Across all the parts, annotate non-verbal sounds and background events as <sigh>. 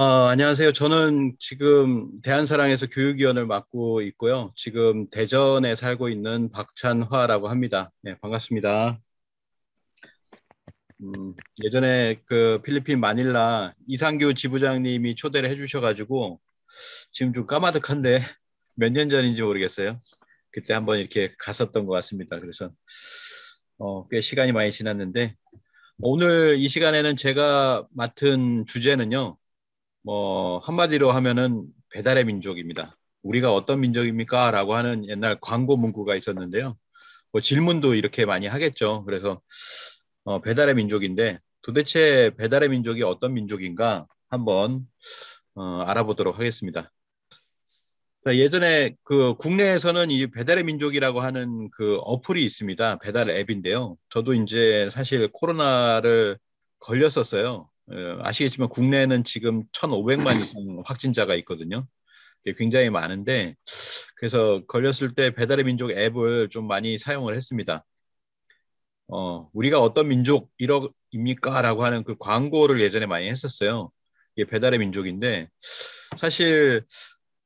어, 안녕하세요. 저는 지금 대한사랑에서 교육위원을 맡고 있고요. 지금 대전에 살고 있는 박찬화라고 합니다. 네, 반갑습니다. 음, 예전에 그 필리핀 마닐라 이상규 지부장님이 초대를 해주셔가지고 지금 좀 까마득한데 몇 년 전인지 모르겠어요. 그때 한번 이렇게 갔었던 것 같습니다. 그래서 어, 꽤 시간이 많이 지났는데 오늘 이 시간에는 제가 맡은 주제는요. 뭐 한마디로 하면은 배달의 민족입니다. 우리가 어떤 민족입니까? 라고 하는 옛날 광고 문구가 있었는데요. 뭐 질문도 이렇게 많이 하겠죠. 그래서 어, 배달의 민족인데 도대체 배달의 민족이 어떤 민족인가 한번 어, 알아보도록 하겠습니다. 자, 예전에 그 국내에서는 이 배달의 민족이라고 하는 그 어플이 있습니다. 배달 앱인데요. 저도 이제 사실 코로나를 걸렸었어요. 어, 아시겠지만 국내는 에 지금 1,500만 이상 확진자가 있거든요. 굉장히 많은데 그래서 걸렸을 때 배달의 민족 앱을 좀 많이 사용을 했습니다. 어, 우리가 어떤 민족이러입니까라고 하는 그 광고를 예전에 많이 했었어요. 이게 배달의 민족인데 사실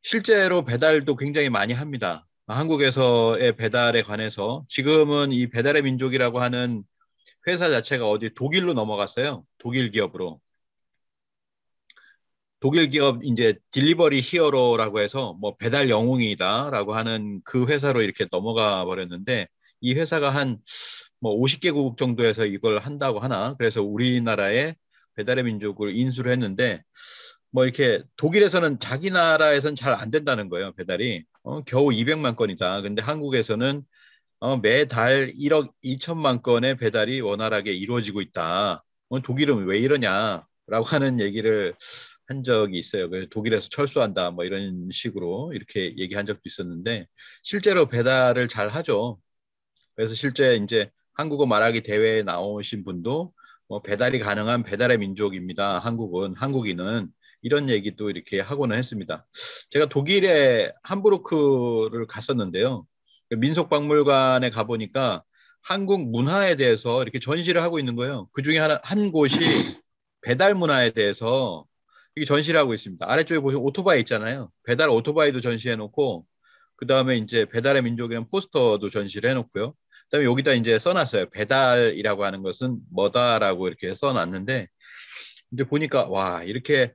실제로 배달도 굉장히 많이 합니다. 한국에서의 배달에 관해서 지금은 이 배달의 민족이라고 하는 회사 자체가 어디 독일로 넘어갔어요. 독일 기업으로. 독일 기업 이제 딜리버리 히어로라고 해서 뭐 배달 영웅이다라고 하는 그 회사로 이렇게 넘어가 버렸는데 이 회사가 한 뭐 50개국 정도에서 이걸 한다고 하나 그래서 우리나라에 배달의 민족을 인수를 했는데 뭐 이렇게 독일에서는 자기 나라에선 잘 안 된다는 거예요 배달이 어, 겨우 200만 건이다 근데 한국에서는 어, 매달 1억 2천만 건의 배달이 원활하게 이루어지고 있다. 어, 독일은 왜 이러냐라고 하는 얘기를 한 적이 있어요. 그래서 독일에서 철수한다 뭐 이런 식으로 이렇게 얘기한 적도 있었는데 실제로 배달을 잘 하죠. 그래서 실제 이제 한국어 말하기 대회에 나오신 분도 뭐 배달이 가능한 배달의 민족입니다. 한국은 한국인은 이런 얘기도 이렇게 하고는 했습니다. 제가 독일의 함부르크를 갔었는데요. 그러니까 민속박물관에 가보니까 한국 문화에 대해서 이렇게 전시를 하고 있는 거예요. 그 중에 하나, 한 곳이 배달 문화에 대해서 이게 전시를 하고 있습니다. 아래쪽에 보시면 오토바이 있잖아요. 배달 오토바이도 전시해 놓고, 그 다음에 이제 배달의 민족이라는 포스터도 전시를 해 놓고요. 그 다음에 여기다 이제 써놨어요. 배달이라고 하는 것은 뭐다라고 이렇게 써놨는데, 이제 보니까, 와, 이렇게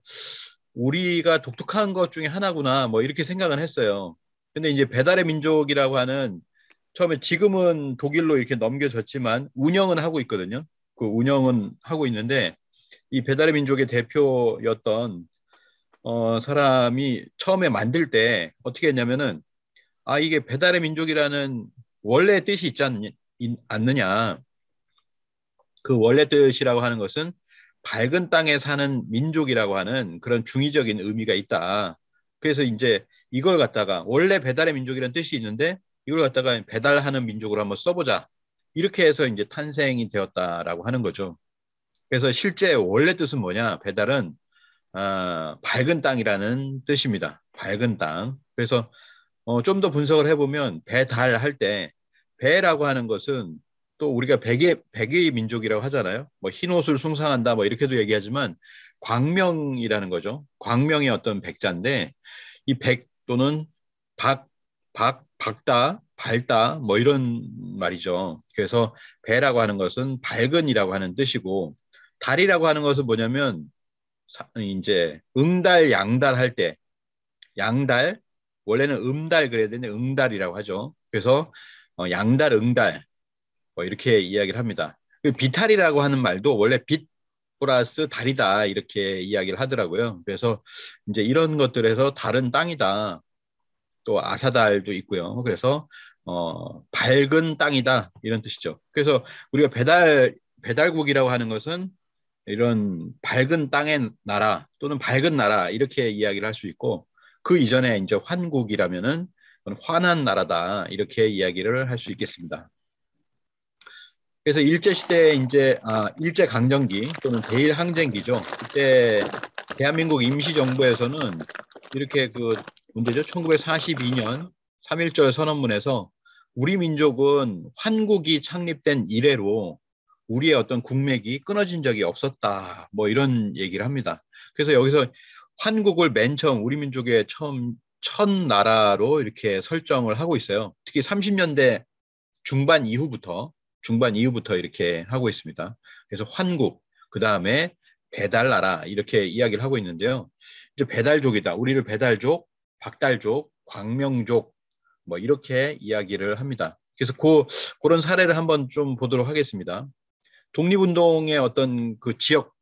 우리가 독특한 것 중에 하나구나, 뭐 이렇게 생각을 했어요. 근데 이제 배달의 민족이라고 하는 처음에 지금은 독일로 이렇게 넘겨졌지만 운영은 하고 있거든요. 그 운영은 하고 있는데 이 배달의 민족의 대표였던 어, 사람이 처음에 만들 때 어떻게 했냐면은 아 이게 배달의 민족이라는 원래 뜻이 있지 않, 않느냐. 그 원래 뜻이라고 하는 것은 밝은 땅에 사는 민족이라고 하는 그런 중의적인 의미가 있다. 그래서 이제 이걸 갖다가 원래 배달의 민족이라는 뜻이 있는데 이걸 갖다가 배달하는 민족으로 한번 써보자. 이렇게 해서 이제 탄생이 되었다라고 하는 거죠. 그래서 실제 원래 뜻은 뭐냐? 배달은 어, 밝은 땅이라는 뜻입니다. 밝은 땅. 그래서 어, 좀 더 분석을 해보면 배달할 때 배라고 하는 것은 또 우리가 백의 백의 민족이라고 하잖아요. 뭐 흰옷을 숭상한다 뭐 이렇게도 얘기하지만 광명이라는 거죠. 광명의 어떤 백자인데 이백 또는 박, 박, 박다, 밝다 뭐 이런 말이죠. 그래서 배라고 하는 것은 밝은이라고 하는 뜻이고 달이라고 하는 것은 뭐냐면 이제 응달 양달 할 때 양달 원래는 음달 그래야 되는데 응달이라고 하죠. 그래서 어, 양달 응달 뭐 이렇게 이야기를 합니다. 그 비탈이라고 하는 말도 원래 빛 플러스 달이다 이렇게 이야기를 하더라고요. 그래서 이제 이런 것들에서 달은 땅이다. 또 아사달도 있고요. 그래서 어, 밝은 땅이다 이런 뜻이죠. 그래서 우리가 배달 배달국이라고 하는 것은 이런 밝은 땅의 나라 또는 밝은 나라 이렇게 이야기를 할 수 있고 그 이전에 이제 환국이라면은 환한 나라다 이렇게 이야기를 할 수 있겠습니다. 그래서 일제 시대 이제 아, 일제 강점기 또는 대일 항쟁기죠. 그때 대한민국 임시 정부에서는 이렇게 그 문제죠. 1942년 3.1절 선언문에서 우리 민족은 환국이 창립된 이래로 우리의 어떤 국맥이 끊어진 적이 없었다. 뭐 이런 얘기를 합니다. 그래서 여기서 환국을 맨 처음 우리 민족의 처음 첫 나라로 이렇게 설정을 하고 있어요. 특히 30년대 중반 이후부터 중반 이후부터 이렇게 하고 있습니다. 그래서 환국, 그 다음에 배달나라 이렇게 이야기를 하고 있는데요. 이제 배달족이다. 우리를 배달족, 박달족, 광명족 뭐 이렇게 이야기를 합니다. 그래서 그, 그런 사례를 한번 좀 보도록 하겠습니다. 독립운동의 어떤 그 지역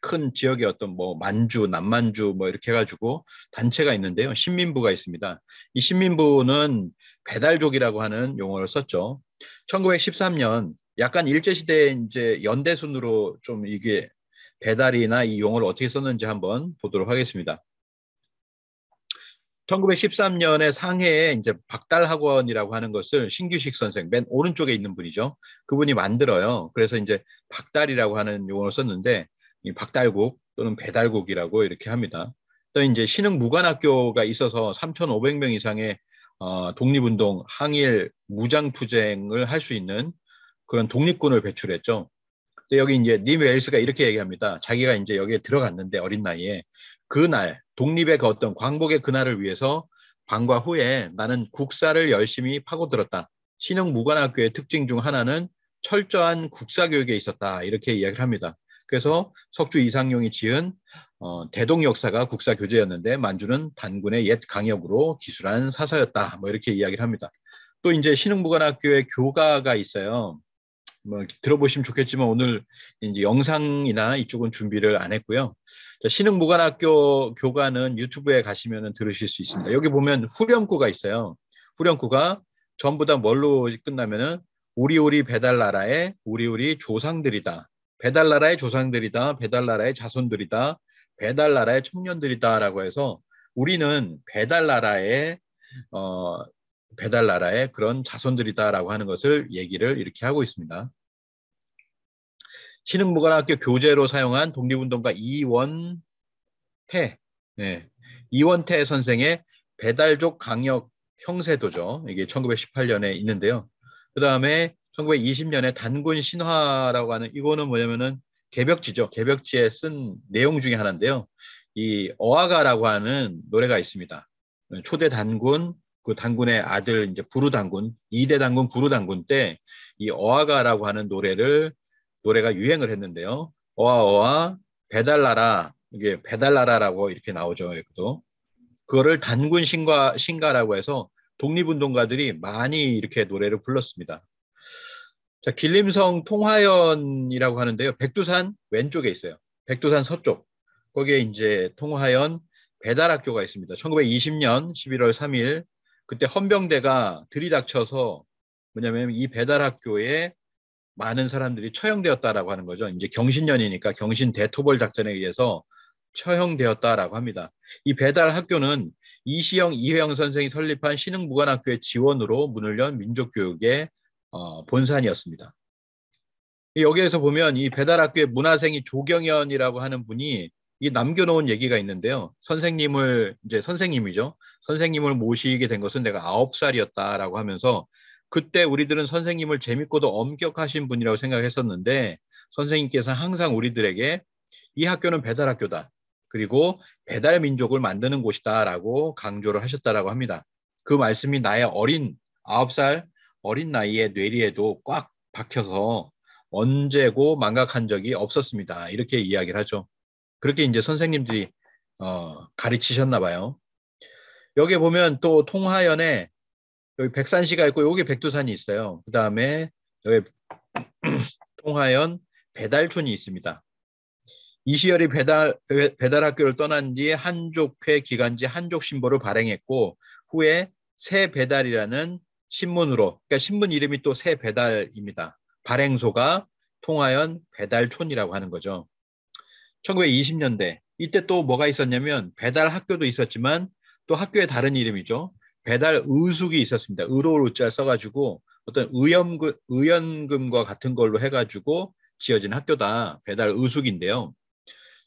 큰 지역의 어떤 뭐 만주, 남만주 뭐 이렇게 해가지고 단체가 있는데요. 신민부가 있습니다. 이 신민부는 배달족이라고 하는 용어를 썼죠. 1913년 약간 일제 시대에 이제 연대 순으로 좀 이게 배달이나 이 용어를 어떻게 썼는지 한번 보도록 하겠습니다. 1913년에 상해에 이제 박달학원이라고 하는 것을 신규식 선생, 맨 오른쪽에 있는 분이죠. 그분이 만들어요. 그래서 이제 박달이라고 하는 용어를 썼는데, 이 박달국 또는 배달국이라고 이렇게 합니다. 또 이제 신흥 무관학교가 있어서 3,500명 이상의 어, 독립운동, 항일, 무장투쟁을 할 수 있는 그런 독립군을 배출했죠. 근데 여기 이제 님 웨일스가 이렇게 얘기합니다. 자기가 이제 여기에 들어갔는데 어린 나이에 그날 독립의 그 어떤 광복의 그날을 위해서 방과 후에 나는 국사를 열심히 파고들었다. 신흥 무관학교의 특징 중 하나는 철저한 국사 교육에 있었다. 이렇게 이야기를 합니다. 그래서 석주 이상용이 지은 어, 대동 역사가 국사 교재였는데 만주는 단군의 옛 강역으로 기술한 사서였다뭐 이렇게 이야기를 합니다. 또 이제 신흥무관학교에 교가가 있어요. 뭐 들어보시면 좋겠지만 오늘 이제 영상이나 이쪽은 준비를 안 했고요. 자, 신흥무관학교 교가는 유튜브에 가시면 들으실 수 있습니다. 여기 보면 후렴구가 있어요. 후렴구가 전부 다 뭘로 끝나면은 오리오리 배달나라의 오리오리 조상들이다. 배달나라의 조상들이다. 배달나라의 자손들이다. 배달 나라의 청년들이다라고 해서 우리는 배달 나라의 어, 배달 나라의 그런 자손들이다라고 하는 것을 얘기를 이렇게 하고 있습니다. 신흥무관학교 교재로 사용한 독립운동가 이원태, 네. 이원태 선생의 배달족 강역 형세도죠. 이게 1918년에 있는데요. 그 다음에 1920년에 단군 신화라고 하는 이거는 뭐냐면은 개벽지죠. 개벽지에 쓴 내용 중에 하나인데요. 이 어아가라고 하는 노래가 있습니다. 초대 단군 그 단군의 아들 이제 부르 단군 2대 단군 부르 단군 때 이 어아가라고 하는 노래를 노래가 유행을 했는데요. 어아 어아 배달나라 이게 배달나라라고 이렇게 나오죠. 그도 그거를 단군 신과 신가라고 해서 독립운동가들이 많이 이렇게 노래를 불렀습니다. 자, 길림성 통화연이라고 하는데요. 백두산 왼쪽에 있어요. 백두산 서쪽. 거기에 이제 통화연 배달학교가 있습니다. 1920년 11월 3일 그때 헌병대가 들이닥쳐서 뭐냐면 이 배달학교에 많은 사람들이 처형되었다라고 하는 거죠. 이제 경신년이니까 경신 대토벌 작전에 의해서 처형되었다라고 합니다. 이 배달학교는 이시영, 이회영 선생이 설립한 신흥무관학교의 지원으로 문을 연 민족교육의 어, 본산이었습니다. 여기에서 보면 이 배달학교의 문화생이 조경연이라고 하는 분이 이 남겨놓은 얘기가 있는데요. 선생님을 이제 선생님이죠. 선생님을 모시게 된 것은 내가 아홉 살이었다라고 하면서 그때 우리들은 선생님을 재밌고도 엄격하신 분이라고 생각했었는데 선생님께서 항상 우리들에게 이 학교는 배달학교다. 그리고 배달 민족을 만드는 곳이다라고 강조를 하셨다라고 합니다. 그 말씀이 나의 어린 아홉 살 어린 나이에 뇌리에도 꽉 박혀서 언제고 망각한 적이 없었습니다. 이렇게 이야기를 하죠. 그렇게 이제 선생님들이 어, 가르치셨나 봐요. 여기 보면 또통화연에 여기 백산시가 있고 여기 백두산이 있어요. 그 다음에 여기 <clears throat> 통화연 배달촌이 있습니다. 이시열이 배달 배달 학교를 떠난 뒤 한족회 기간지 한족신보를 발행했고 후에 새 배달이라는 신문으로 그러니까 신문 이름이 또 새 배달입니다. 발행소가 통화연 배달촌이라고 하는 거죠. 1920년대 이때 또 뭐가 있었냐면 배달 학교도 있었지만 또 학교의 다른 이름이죠. 배달 의숙이 있었습니다. 의로울 의자 써가지고 어떤 의연금, 의연금과 같은 걸로 해가지고 지어진 학교다. 배달 의숙인데요.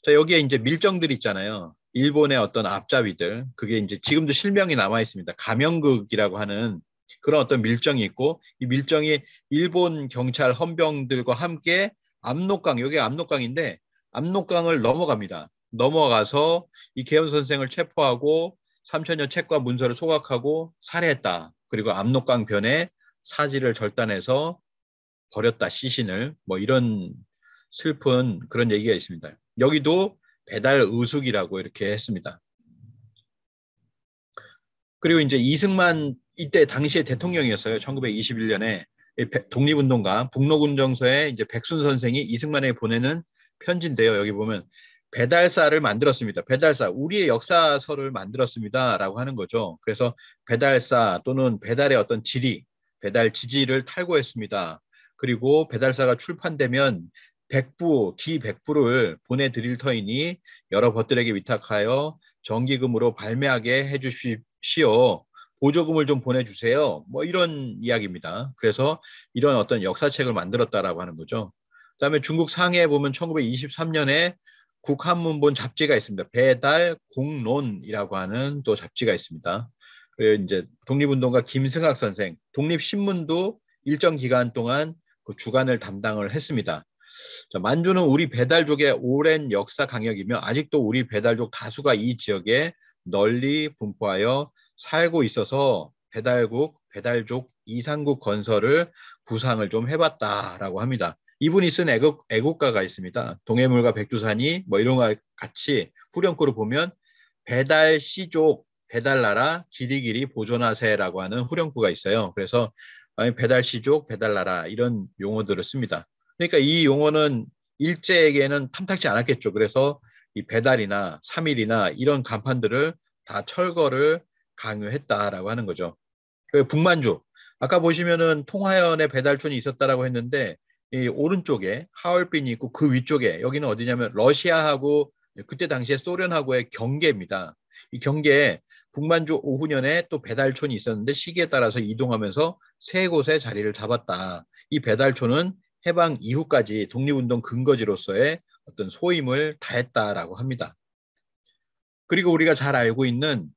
자, 여기에 이제 밀정들 있잖아요. 일본의 어떤 앞잡이들. 그게 이제 지금도 실명이 남아있습니다. 가명극이라고 하는 그런 어떤 밀정이 있고 이 밀정이 일본 경찰 헌병들과 함께 압록강 여기 압록강인데 압록강을 넘어갑니다. 넘어가서 이 계엄 선생을 체포하고 3천여 책과 문서를 소각하고 살해했다. 그리고 압록강 변에 사지를 절단해서 버렸다 시신을 뭐 이런 슬픈 그런 얘기가 있습니다. 여기도 배달 의숙이라고 이렇게 했습니다. 그리고 이제 이승만 이때 당시에 대통령이었어요. 1921년에 독립운동가 북로군정서에 이제 백순 선생이 이승만에게 보내는 편지인데요. 여기 보면 배달사를 만들었습니다. 배달사 우리의 역사서를 만들었습니다라고 하는 거죠. 그래서 배달사 또는 배달의 어떤 지리, 배달 지지를 탈고했습니다. 그리고 배달사가 출판되면 백부, 기 백부를 보내드릴 터이니 여러 벗들에게 위탁하여 정기금으로 발매하게 해주십시오. 보조금을 좀 보내주세요. 뭐 이런 이야기입니다. 그래서 이런 어떤 역사책을 만들었다라고 하는 거죠. 그다음에 중국 상해에 보면 1923년에 국한문본 잡지가 있습니다. 배달 공론이라고 하는 또 잡지가 있습니다. 그리고 이제 독립운동가 김승학 선생, 독립신문도 일정 기간 동안 그 주간을 담당을 했습니다. 자, 만주는 우리 배달족의 오랜 역사 강역이며 아직도 우리 배달족 다수가 이 지역에 널리 분포하여 살고 있어서 배달국, 배달족, 이상국 건설을 구상을 좀 해봤다라고 합니다. 이분이 쓴 애국, 애국가가 있습니다. 동해물과 백두산이 뭐 이런 거 같이 후렴구로 보면 배달 시족, 배달나라, 길이길이 보존하세라고 하는 후렴구가 있어요. 그래서 배달 시족, 배달나라 이런 용어들을 씁니다. 그러니까 이 용어는 일제에게는 탐탁지 않았겠죠. 그래서 이 배달이나 3일이나 이런 간판들을 다 철거를 강요했다라고 하는 거죠. 그 북만주 아까 보시면은 통화연의 배달촌이 있었다라고 했는데 이 오른쪽에 하얼빈이 있고 그 위쪽에 여기는 어디냐면 러시아하고 그때 당시에 소련하고의 경계입니다. 이 경계에 북만주 5후년에또 배달촌이 있었는데 시기에 따라서 이동하면서 세 곳에 자리를 잡았다. 이 배달촌은 해방 이후까지 독립운동 근거지로서의 어떤 소임을 다했다라고 합니다. 그리고 우리가 잘 알고 있는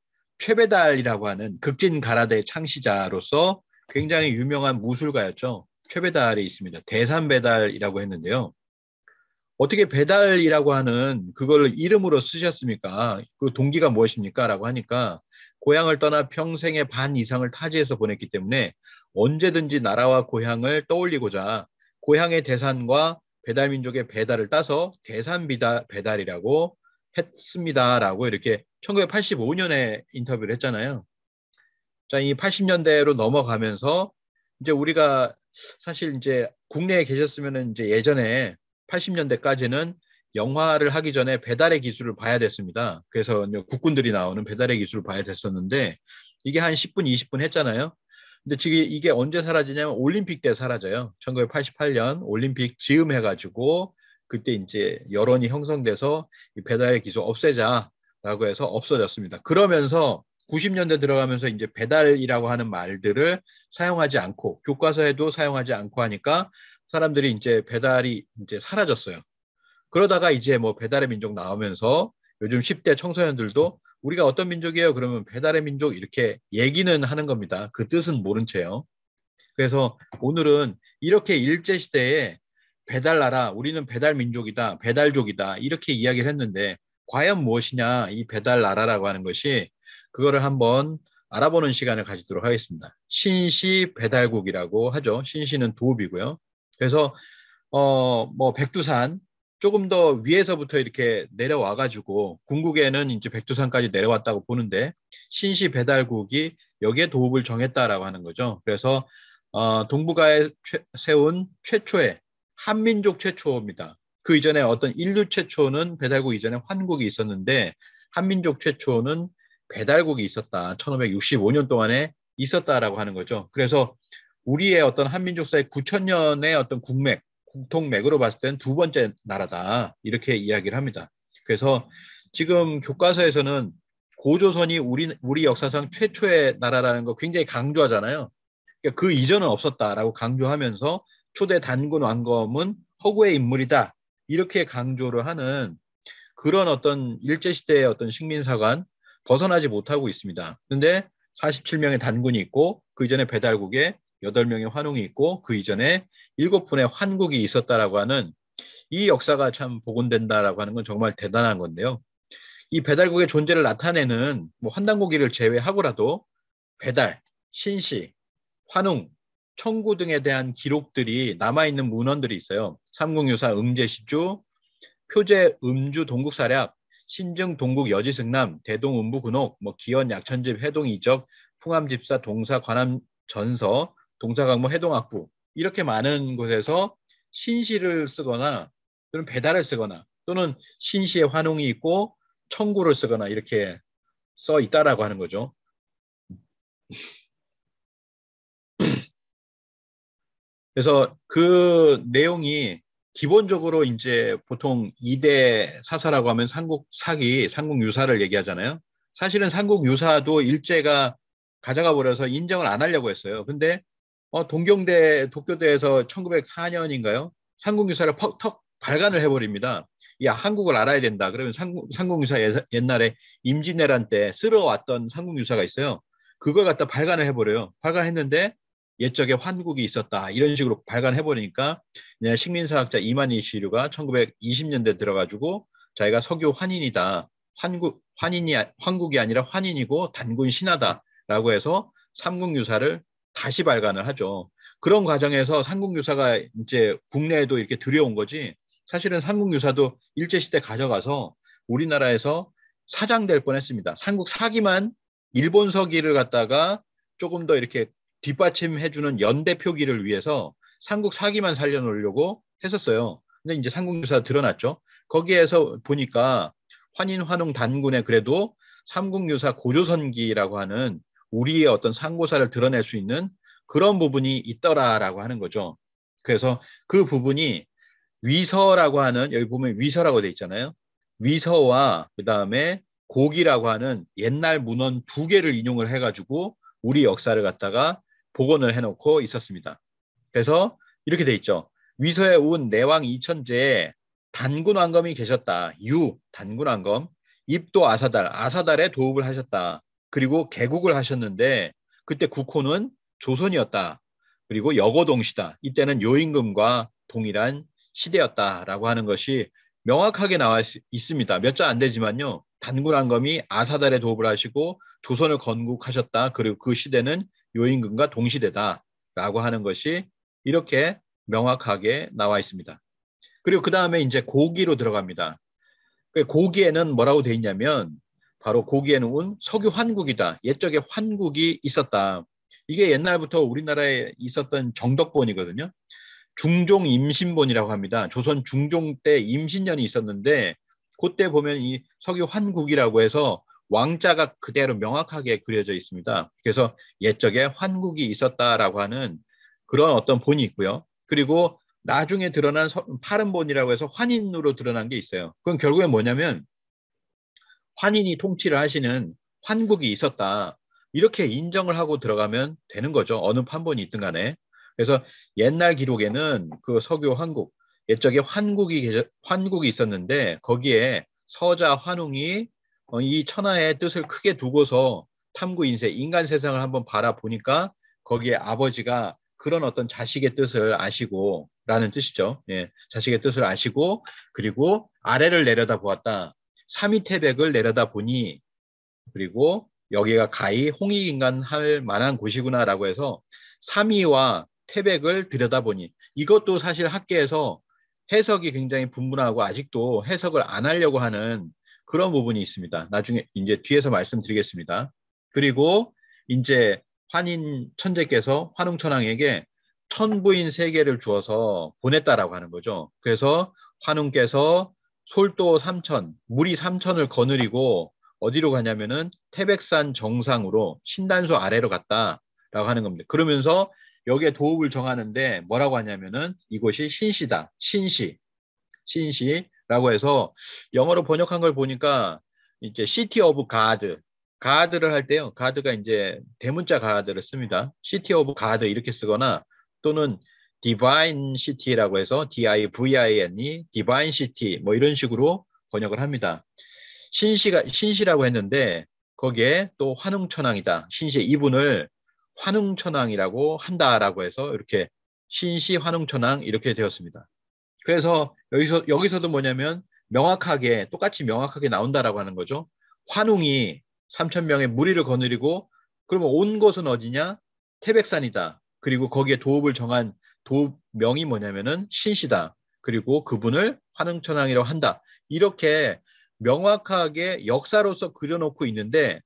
최배달이라고 하는 극진 가라데의 창시자로서 굉장히 유명한 무술가였죠. 최배달이 있습니다. 대산배달이라고 했는데요. 어떻게 배달이라고 하는 그걸 이름으로 쓰셨습니까? 그 동기가 무엇입니까? 라고 하니까 고향을 떠나 평생의 반 이상을 타지에서 보냈기 때문에 언제든지 나라와 고향을 떠올리고자 고향의 대산과 배달민족의 배달을 따서 대산 배달이라고 했습니다라고 이렇게 1985년에 인터뷰를 했잖아요. 자, 이 80년대로 넘어가면서 이제 우리가 사실 이제 국내에 계셨으면 이제 예전에 80년대까지는 영화를 하기 전에 배달의 기술을 봐야 됐습니다. 그래서 국군들이 나오는 배달의 기술을 봐야 됐었는데 이게 한 10분, 20분 했잖아요. 근데 지금 이게 언제 사라지냐면 올림픽 때 사라져요. 1988년 올림픽 지음 해가지고 그때 이제 여론이 형성돼서 배달의 기소 없애자라고 해서 없어졌습니다. 그러면서 90년대 들어가면서 이제 배달이라고 하는 말들을 사용하지 않고 교과서에도 사용하지 않고 하니까 사람들이 이제 배달이 이제 사라졌어요. 그러다가 이제 뭐 배달의 민족 나오면서 요즘 10대 청소년들도 우리가 어떤 민족이에요? 그러면 배달의 민족 이렇게 얘기는 하는 겁니다. 그 뜻은 모른 채요. 그래서 오늘은 이렇게 일제시대에 배달나라, 우리는 배달민족이다, 배달족이다 이렇게 이야기를 했는데 과연 무엇이냐 이 배달나라라고 하는 것이 그거를 한번 알아보는 시간을 가지도록 하겠습니다. 신시 배달국이라고 하죠. 신시는 도읍이고요. 그래서 어 뭐 백두산 조금 더 위에서부터 이렇게 내려와 가지고 궁극에는 이제 백두산까지 내려왔다고 보는데 신시 배달국이 여기에 도읍을 정했다라고 하는 거죠. 그래서 어 동북아에 최, 세운 최초의 한민족 최초입니다. 그 이전에 어떤 인류 최초는 배달국 이전에 환국이 있었는데 한민족 최초는 배달국이 있었다. 1565년 동안에 있었다라고 하는 거죠. 그래서 우리의 어떤 한민족사의 9천년의 어떤 국맥, 국통맥으로 봤을 때는 두 번째 나라다. 이렇게 이야기를 합니다. 그래서 지금 교과서에서는 고조선이 우리, 우리 역사상 최초의 나라라는 거 굉장히 강조하잖아요. 그러니까 그 이전은 없었다라고 강조하면서 초대 단군 왕검은 허구의 인물이다 이렇게 강조를 하는 그런 어떤 일제 시대의 어떤 식민사관 벗어나지 못하고 있습니다. 근데 47명의 단군이 있고 그 이전에 배달국에 8명의 환웅이 있고 그 이전에 7분의 환국이 있었다라고 하는 이 역사가 참 복원된다라고 하는 건 정말 대단한 건데요. 이 배달국의 존재를 나타내는 뭐 환단고기를 제외하고라도 배달, 신시, 환웅 청구 등에 대한 기록들이 남아있는 문헌들이 있어요. 삼국유사 음제시주, 표제 음주 동국사략, 신증 동국 여지승남, 대동 음부군옥, 뭐 기원 약천집 해동 이적, 풍암집사 동사 관함 전서, 동사강모 해동학부 이렇게 많은 곳에서 신시를 쓰거나 또는 배달을 쓰거나 또는 신시의 환웅이 있고 청구를 쓰거나 이렇게 써 있다라고 하는 거죠. 그래서 그 내용이 기본적으로 이제 보통 2대 사사라고 하면 삼국 사기, 삼국 유사를 얘기하잖아요. 사실은 삼국 유사도 일제가 가져가 버려서 인정을 안 하려고 했어요. 근데 어, 동경대 도쿄대에서 1904년인가요? 삼국 유사를 퍽 턱 발간을 해버립니다. 야 한국을 알아야 된다. 그러면 삼국, 삼국 유사 옛날에 임진왜란 때 쓸어왔던 삼국 유사가 있어요. 그걸 갖다 발간을 해버려요. 발간했는데 옛적에 환국이 있었다 이런 식으로 발간해 버리니까 식민사학자 이만희 시류가 1920년대 들어가지고 자기가 석유 환인이다 환국 환인이 환국이 아니라 환인이고 단군 신하다라고 해서 삼국유사를 다시 발간을 하죠. 그런 과정에서 삼국유사가 이제 국내에도 이렇게 들여온 거지. 사실은 삼국유사도 일제시대 가져가서 우리나라에서 사장될 뻔했습니다. 삼국 사기만 일본 서기를 갖다가 조금 더 이렇게 뒷받침해주는 연대 표기를 위해서 삼국 사기만 살려놓으려고 했었어요. 근데 이제 삼국유사 드러났죠. 거기에서 보니까 환인 환웅 단군의 그래도 삼국유사 고조선기라고 하는 우리의 어떤 상고사를 드러낼 수 있는 그런 부분이 있더라라고 하는 거죠. 그래서 그 부분이 위서라고 하는 여기 보면 위서라고 돼 있잖아요. 위서와 그다음에 고기라고 하는 옛날 문헌 두 개를 인용을 해 가지고 우리 역사를 갖다가 복원을 해놓고 있었습니다. 그래서 이렇게 돼 있죠. 위서에 온 내왕 이천제에 단군 왕검이 계셨다. 유 단군 왕검 입도 아사달 아사달에 도읍을 하셨다. 그리고 개국을 하셨는데 그때 국호는 조선이었다. 그리고 여고동시다. 이때는 요임금과 동일한 시대였다라고 하는 것이 명확하게 나와 있습니다. 몇 자 안 되지만요. 단군 왕검이 아사달에 도읍을 하시고 조선을 건국하셨다. 그리고 그 시대는 요인근과 동시대다라고 하는 것이 이렇게 명확하게 나와 있습니다. 그리고 그 다음에 이제 고기로 들어갑니다. 그 고기에는 뭐라고 돼 있냐면 바로 고기에는 온 석유 환국이다. 옛적에 환국이 있었다. 이게 옛날부터 우리나라에 있었던 정덕본이거든요. 중종 임신본이라고 합니다. 조선 중종 때 임신년이 있었는데 그때 보면 이 석유 환국이라고 해서 왕자가 그대로 명확하게 그려져 있습니다. 그래서 옛적에 환국이 있었다라고 하는 그런 어떤 본이 있고요. 그리고 나중에 드러난 파른본이라고 해서 환인으로 드러난 게 있어요. 그건 결국에 뭐냐면 환인이 통치를 하시는 환국이 있었다. 이렇게 인정을 하고 들어가면 되는 거죠. 어느 판본이 있든 간에. 그래서 옛날 기록에는 그 서교 환국, 옛적에 환국이 환국이 있었는데 거기에 서자 환웅이 어, 이 천하의 뜻을 크게 두고서 탐구 인세, 인간 세상을 한번 바라보니까 거기에 아버지가 그런 어떤 자식의 뜻을 아시고 라는 뜻이죠. 예, 자식의 뜻을 아시고 그리고 아래를 내려다 보았다. 삼위태백을 내려다 보니 그리고 여기가 가히 홍익인간 할 만한 곳이구나라고 해서 삼위와 태백을 들여다보니 이것도 사실 학계에서 해석이 굉장히 분분하고 아직도 해석을 안 하려고 하는 그런 부분이 있습니다. 나중에 이제 뒤에서 말씀드리겠습니다. 그리고 이제 환인 천재께서 환웅천왕에게 천부인 세 개를 주어서 보냈다라고 하는 거죠. 그래서 환웅께서 솔도 삼천, 무리 삼천을 거느리고 어디로 가냐면은 태백산 정상으로 신단수 아래로 갔다라고 하는 겁니다. 그러면서 여기에 도읍을 정하는데 뭐라고 하냐면은 이곳이 신시다. 신시. 신시. 라고 해서 영어로 번역한 걸 보니까 이제 시티 오브 가드 가드를 할 때요 가드가 이제 대문자 가드를 씁니다 시티 오브 가드 이렇게 쓰거나 또는 디바인 시티라고 해서 D-I-V-I-N이 디바인 시티 뭐 이런 식으로 번역을 합니다. 신시가 신시라고 했는데 거기에 또 환웅천왕이다. 신시의 이분을 환웅천왕이라고 한다라고 해서 이렇게 신시 환웅천왕 이렇게 되었습니다. 그래서 여기서 여기서도 뭐냐면 명확하게 똑같이 명확하게 나온다라고 하는 거죠. 환웅이 3천 명의 무리를 거느리고 그러면 온 곳은 어디냐? 태백산이다. 그리고 거기에 도읍을 정한 도읍 명이 뭐냐면은 신시다. 그리고 그분을 환웅천왕이라고 한다. 이렇게 명확하게 역사로서 그려놓고 있는데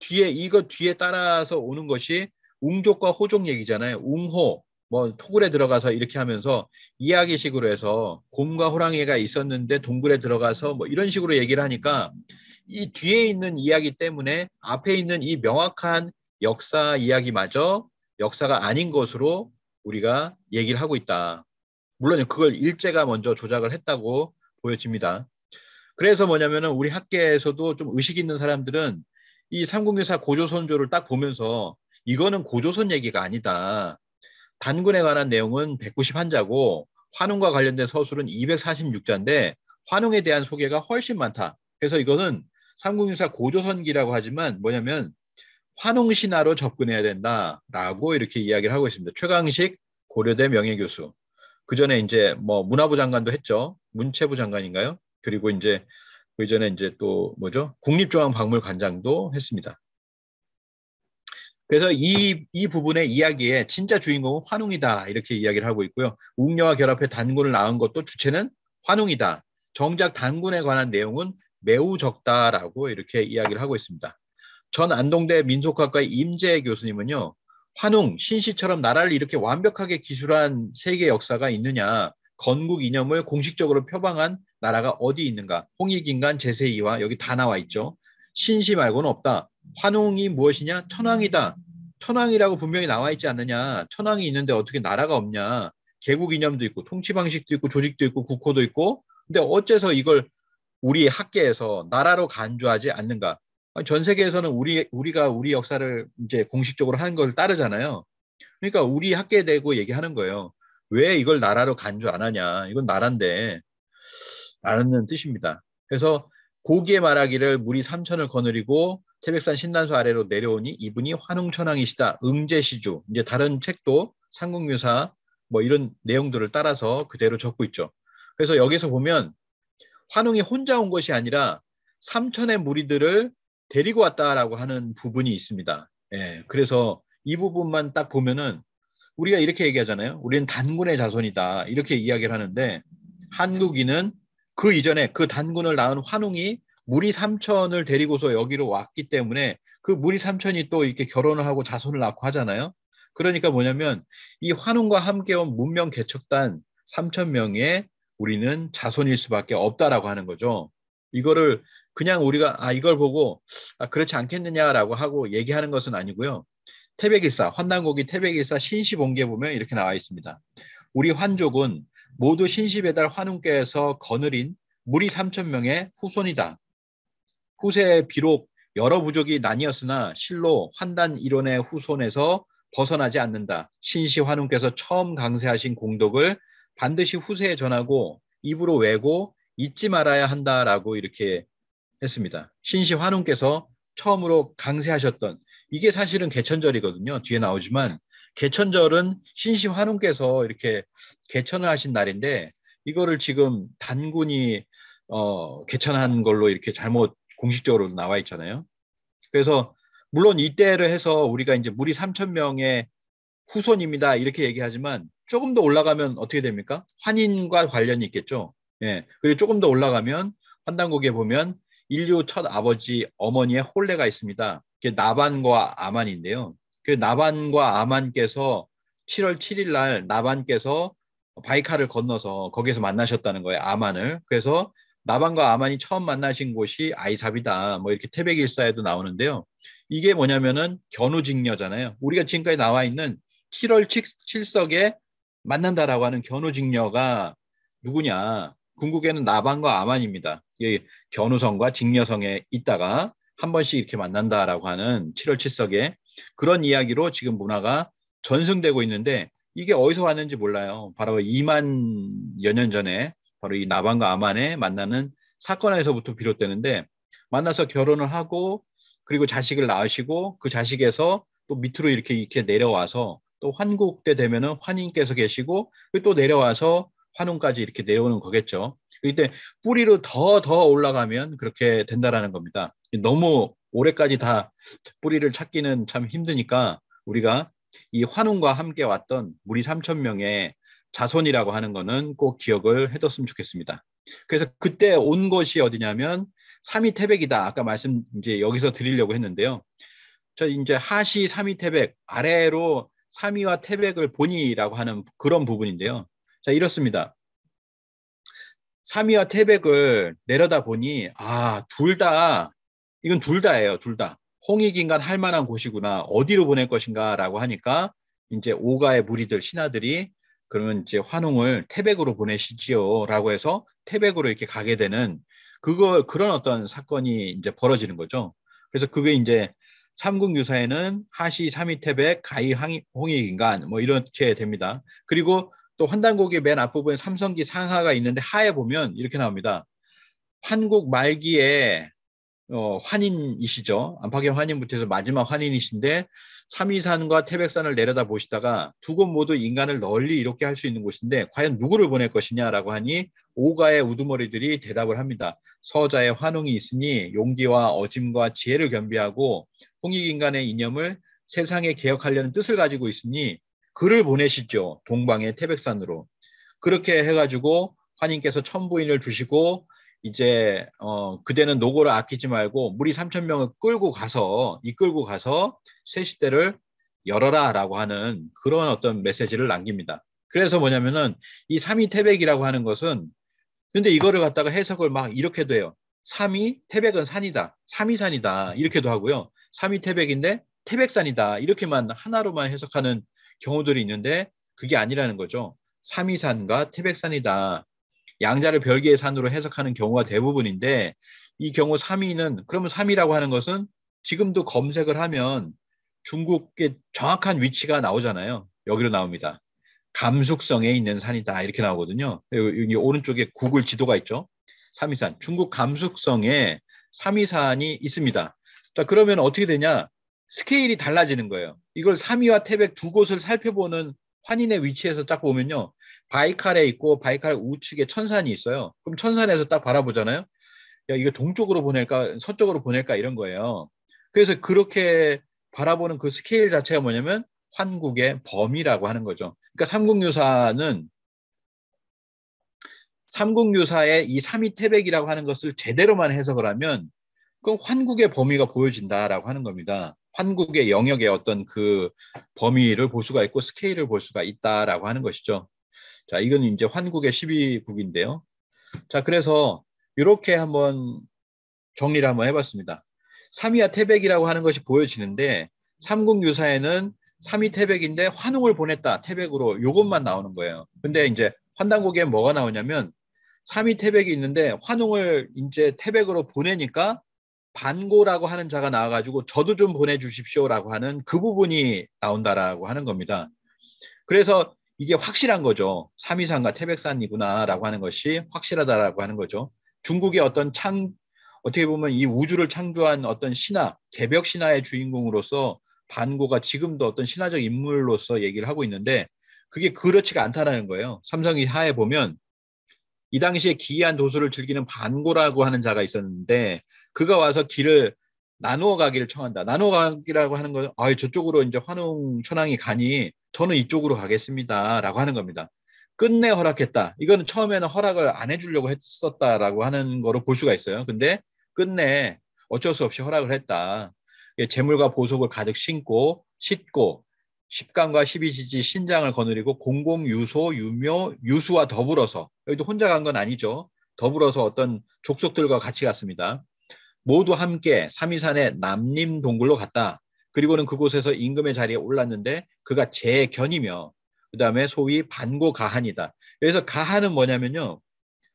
뒤에 이거 뒤에 따라서 오는 것이 웅족과 호족 얘기잖아요. 웅호 뭐 토굴에 들어가서 이렇게 하면서 이야기식으로 해서 곰과 호랑이가 있었는데 동굴에 들어가서 뭐 이런 식으로 얘기를 하니까 이 뒤에 있는 이야기 때문에 앞에 있는 이 명확한 역사 이야기마저 역사가 아닌 것으로 우리가 얘기를 하고 있다. 물론 그걸 일제가 먼저 조작을 했다고 보여집니다. 그래서 뭐냐면은 우리 학계에서도 좀 의식 있는 사람들은 이 삼국유사 고조선조를 딱 보면서 이거는 고조선 얘기가 아니다. 단군에 관한 내용은 191자고 환웅과 관련된 서술은 246자인데 환웅에 대한 소개가 훨씬 많다. 그래서 이거는 삼국유사 고조선기라고 하지만 뭐냐면 환웅 신화로 접근해야 된다라고 이렇게 이야기를 하고 있습니다. 최강식 고려대 명예교수. 그 전에 이제 뭐 문화부 장관도 했죠. 문체부 장관인가요? 그리고 이제 그 전에 이제 또 뭐죠? 국립중앙박물관장도 했습니다. 그래서 이, 이 부분의 이야기에 진짜 주인공은 환웅이다. 이렇게 이야기를 하고 있고요. 웅녀와 결합해 단군을 낳은 것도 주체는 환웅이다. 정작 단군에 관한 내용은 매우 적다라고 이렇게 이야기를 하고 있습니다. 전 안동대 민속학과 임재 교수님은요. 환웅, 신씨처럼 나라를 이렇게 완벽하게 기술한 세계 역사가 있느냐. 건국 이념을 공식적으로 표방한 나라가 어디 있는가. 홍익인간 제세이와 여기 다 나와 있죠. 신시 말고는 없다. 환웅이 무엇이냐? 천황이다. 천황이라고 분명히 나와 있지 않느냐? 천황이 있는데 어떻게 나라가 없냐? 개국 이념도 있고 통치 방식도 있고 조직도 있고 국호도 있고 근데 어째서 이걸 우리 학계에서 나라로 간주하지 않는가? 전 세계에서는 우리 우리가 우리 역사를 이제 공식적으로 하는 걸 따르잖아요. 그러니까 우리 학계 에대고 얘기하는 거예요. 왜 이걸 나라로 간주 안 하냐? 이건 나란데 라는 뜻입니다. 그래서 고기에 말하기를 물이 삼천을 거느리고 태백산 신단수 아래로 내려오니 이분이 환웅천왕이시다. 응제시주. 이제 다른 책도 상국묘사 뭐 이런 내용들을 따라서 그대로 적고 있죠. 그래서 여기서 보면 환웅이 혼자 온 것이 아니라 삼천의 무리들을 데리고 왔다라고 하는 부분이 있습니다. 예, 그래서 이 부분만 딱 보면은 우리가 이렇게 얘기하잖아요. 우리는 단군의 자손이다. 이렇게 이야기를 하는데 한국인은 그 이전에 그 단군을 낳은 환웅이 무리 삼천을 데리고서 여기로 왔기 때문에 그 무리 삼천이 또 이렇게 결혼을 하고 자손을 낳고 하잖아요. 그러니까 뭐냐면 이 환웅과 함께 온 문명 개척단 삼천 명의 우리는 자손일 수밖에 없다라고 하는 거죠. 이거를 그냥 우리가 아 이걸 보고 아 그렇지 않겠느냐라고 하고 얘기하는 것은 아니고요. 태백일사 환단고기 태백일사 신시본계 보면 이렇게 나와 있습니다. 우리 환족은 모두 신시배달 환웅께서 거느린 무리 삼천 명의 후손이다. 후세에 비록 여러 부족이 나뉘었으나 실로 환단 이론의 후손에서 벗어나지 않는다. 신시 환웅께서 처음 강세하신 공덕을 반드시 후세에 전하고 입으로 외고 잊지 말아야 한다라고 이렇게 했습니다. 신시 환웅께서 처음으로 강세하셨던 이게 사실은 개천절이거든요. 뒤에 나오지만 개천절은 신시 환웅께서 이렇게 개천을 하신 날인데 이거를 지금 단군이 어, 개천한 걸로 이렇게 잘못 공식적으로 나와 있잖아요. 그래서 물론 이때를 해서 우리가 이제 물이 3천 명의 후손입니다 이렇게 얘기하지만 조금 더 올라가면 어떻게 됩니까? 환인과 관련이 있겠죠. 예. 그리고 조금 더 올라가면 환단곡에 보면 인류 첫 아버지 어머니의 홀레가 있습니다. 그게 나반과 아만인데요. 그 나반과 아만께서 7월 7일 날 나반께서 바이카를 건너서 거기에서 만나셨다는 거예요. 아만을. 그래서 나방과 아만이 처음 만나신 곳이 아이삽이다. 뭐 이렇게 태백일사에도 나오는데요. 이게 뭐냐면은 견우직녀잖아요. 우리가 지금까지 나와 있는 7월 7석에 만난다라고 하는 견우직녀가 누구냐? 궁극에는 나방과 아만입니다. 견우성과 직녀성에 있다가 한 번씩 이렇게 만난다라고 하는 7월 7석에 그런 이야기로 지금 문화가 전승되고 있는데 이게 어디서 왔는지 몰라요. 바로 2만여 년 전에 바로 이 나반과 아만의 만나는 사건에서부터 비롯되는데 만나서 결혼을 하고 그리고 자식을 낳으시고 그 자식에서 또 밑으로 이렇게 이렇게 내려와서 또 환국 때 되면은 환인께서 계시고 또 내려와서 환웅까지 이렇게 내려오는 거겠죠. 이때 뿌리로 더더 더 올라가면 그렇게 된다라는 겁니다. 너무 오래까지다 뿌리를 찾기는 참 힘드니까 우리가 이 환웅과 함께 왔던 우리 3천 명의 자손이라고 하는 거는 꼭 기억을 해뒀으면 좋겠습니다. 그래서 그때 온 것이 어디냐면 삼위 태백이다. 아까 말씀 이제 여기서 드리려고 했는데요. 저 이제 하시 삼위 태백 아래로 삼위와 태백을 보니라고 하는 그런 부분인데요. 자 이렇습니다. 삼위와 태백을 내려다 보니 아 둘 다 이건 둘 다예요. 둘 다. 홍익인간 할 만한 곳이구나. 어디로 보낼 것인가라고 하니까 이제 오가의 무리들 신하들이 그러면 이제 환웅을 태백으로 보내시지요라고 해서 태백으로 이렇게 가게 되는 그거 그런 어떤 사건이 이제 벌어지는 거죠. 그래서 그게 이제 삼국 유사에는 하시 삼위태백 가이 홍익인간 뭐 이렇게 됩니다. 그리고 또 환단곡의 맨 앞부분에 삼성기 상하가 있는데 하에 보면 이렇게 나옵니다. 환국 말기에 어, 환인이시죠. 안팎의 환인부터 해서 마지막 환인이신데 삼위산과 태백산을 내려다 보시다가 두 곳 모두 인간을 널리 이렇게할 수 있는 곳인데 과연 누구를 보낼 것이냐라고 하니 오가의 우두머리들이 대답을 합니다. 서자의 환웅이 있으니 용기와 어짐과 지혜를 겸비하고 홍익인간의 이념을 세상에 개혁하려는 뜻을 가지고 있으니 그를 보내시죠. 동방의 태백산으로. 그렇게 해가지고 환인께서 천부인을 주시고 이제 어 그대는 노고를 아끼지 말고 무리 3천 명을 끌고 가서 이끌고 가서 새 시대를 열어라라고 하는 그런 어떤 메시지를 남깁니다. 그래서 뭐냐면은 이 삼위 태백이라고 하는 것은 근데 이거를 갖다가 해석을 막 이렇게도 해요. 삼위 태백은 산이다. 삼위산이다. 이렇게도 하고요. 삼위 태백인데 태백산이다. 이렇게만 하나로만 해석하는 경우들이 있는데 그게 아니라는 거죠. 삼위산과 태백산이다. 양자를 별개의 산으로 해석하는 경우가 대부분인데 이 경우 3위는 그러면 3위라고 하는 것은 지금도 검색을 하면 중국의 정확한 위치가 나오잖아요. 여기로 나옵니다. 감숙성에 있는 산이다 이렇게 나오거든요. 여기 오른쪽에 구글 지도가 있죠. 3위산 중국 감숙성에 3위산이 있습니다. 자 그러면 어떻게 되냐? 스케일이 달라지는 거예요. 이걸 3위와 태백 두 곳을 살펴보는 환인의 위치에서 딱 보면요. 바이칼에 있고 바이칼 우측에 천산이 있어요. 그럼 천산에서 딱 바라보잖아요. 야, 이거 동쪽으로 보낼까 서쪽으로 보낼까 이런 거예요. 그래서 그렇게 바라보는 그 스케일 자체가 뭐냐면 환국의 범위라고 하는 거죠. 그러니까 삼국유사는 삼국유사의 이 삼위태백이라고 하는 것을 제대로만 해석을 하면 그건 환국의 범위가 보여진다라고 하는 겁니다. 환국의 영역의 어떤 그 범위를 볼 수가 있고 스케일을 볼 수가 있다라고 하는 것이죠. 자, 이건 이제 환국의 12국인데요. 자, 그래서 이렇게 한번 정리를 한번 해봤습니다. 삼위와 태백이라고 하는 것이 보여지는데 삼국 유사에는 삼위 태백인데 환웅을 보냈다 태백으로 요것만 나오는 거예요. 근데 이제 환단국에 뭐가 나오냐면 삼위 태백이 있는데 환웅을 이제 태백으로 보내니까 반고라고 하는 자가 나와가지고 저도 좀 보내주십시오라고 하는 그 부분이 나온다라고 하는 겁니다. 그래서 이게 확실한 거죠. 삼위산과 태백산이구나라고 하는 것이 확실하다라고 하는 거죠. 중국의 어떤 창 어떻게 보면 이 우주를 창조한 어떤 신화, 개벽 신화의 주인공으로서 반고가 지금도 어떤 신화적 인물로서 얘기를 하고 있는데 그게 그렇지가 않다라는 거예요. 삼성이 하에 보면 이 당시에 기이한 도수를 즐기는 반고라고 하는 자가 있었는데 그가 와서 길을 나누어 가기를 청한다. 나누어 가기라고 하는 것은 아, 저쪽으로 이제 환웅 천황이 가니 저는 이쪽으로 가겠습니다라고 하는 겁니다. 끝내 허락했다. 이거는 처음에는 허락을 안 해주려고 했었다라고 하는 거로 볼 수가 있어요. 근데 끝내 어쩔 수 없이 허락을 했다. 재물과 보석을 가득 신고 싣고 10강과 십이지지 신장을 거느리고 공공유소, 유묘, 유수와 더불어서 여기도 혼자 간 건 아니죠. 더불어서 어떤 족속들과 같이 갔습니다. 모두 함께 삼위산의 남림 동굴로 갔다. 그리고는 그곳에서 임금의 자리에 올랐는데 그가 재견이며 그다음에 소위 반고 가한이다. 여기서 가한은 뭐냐면요.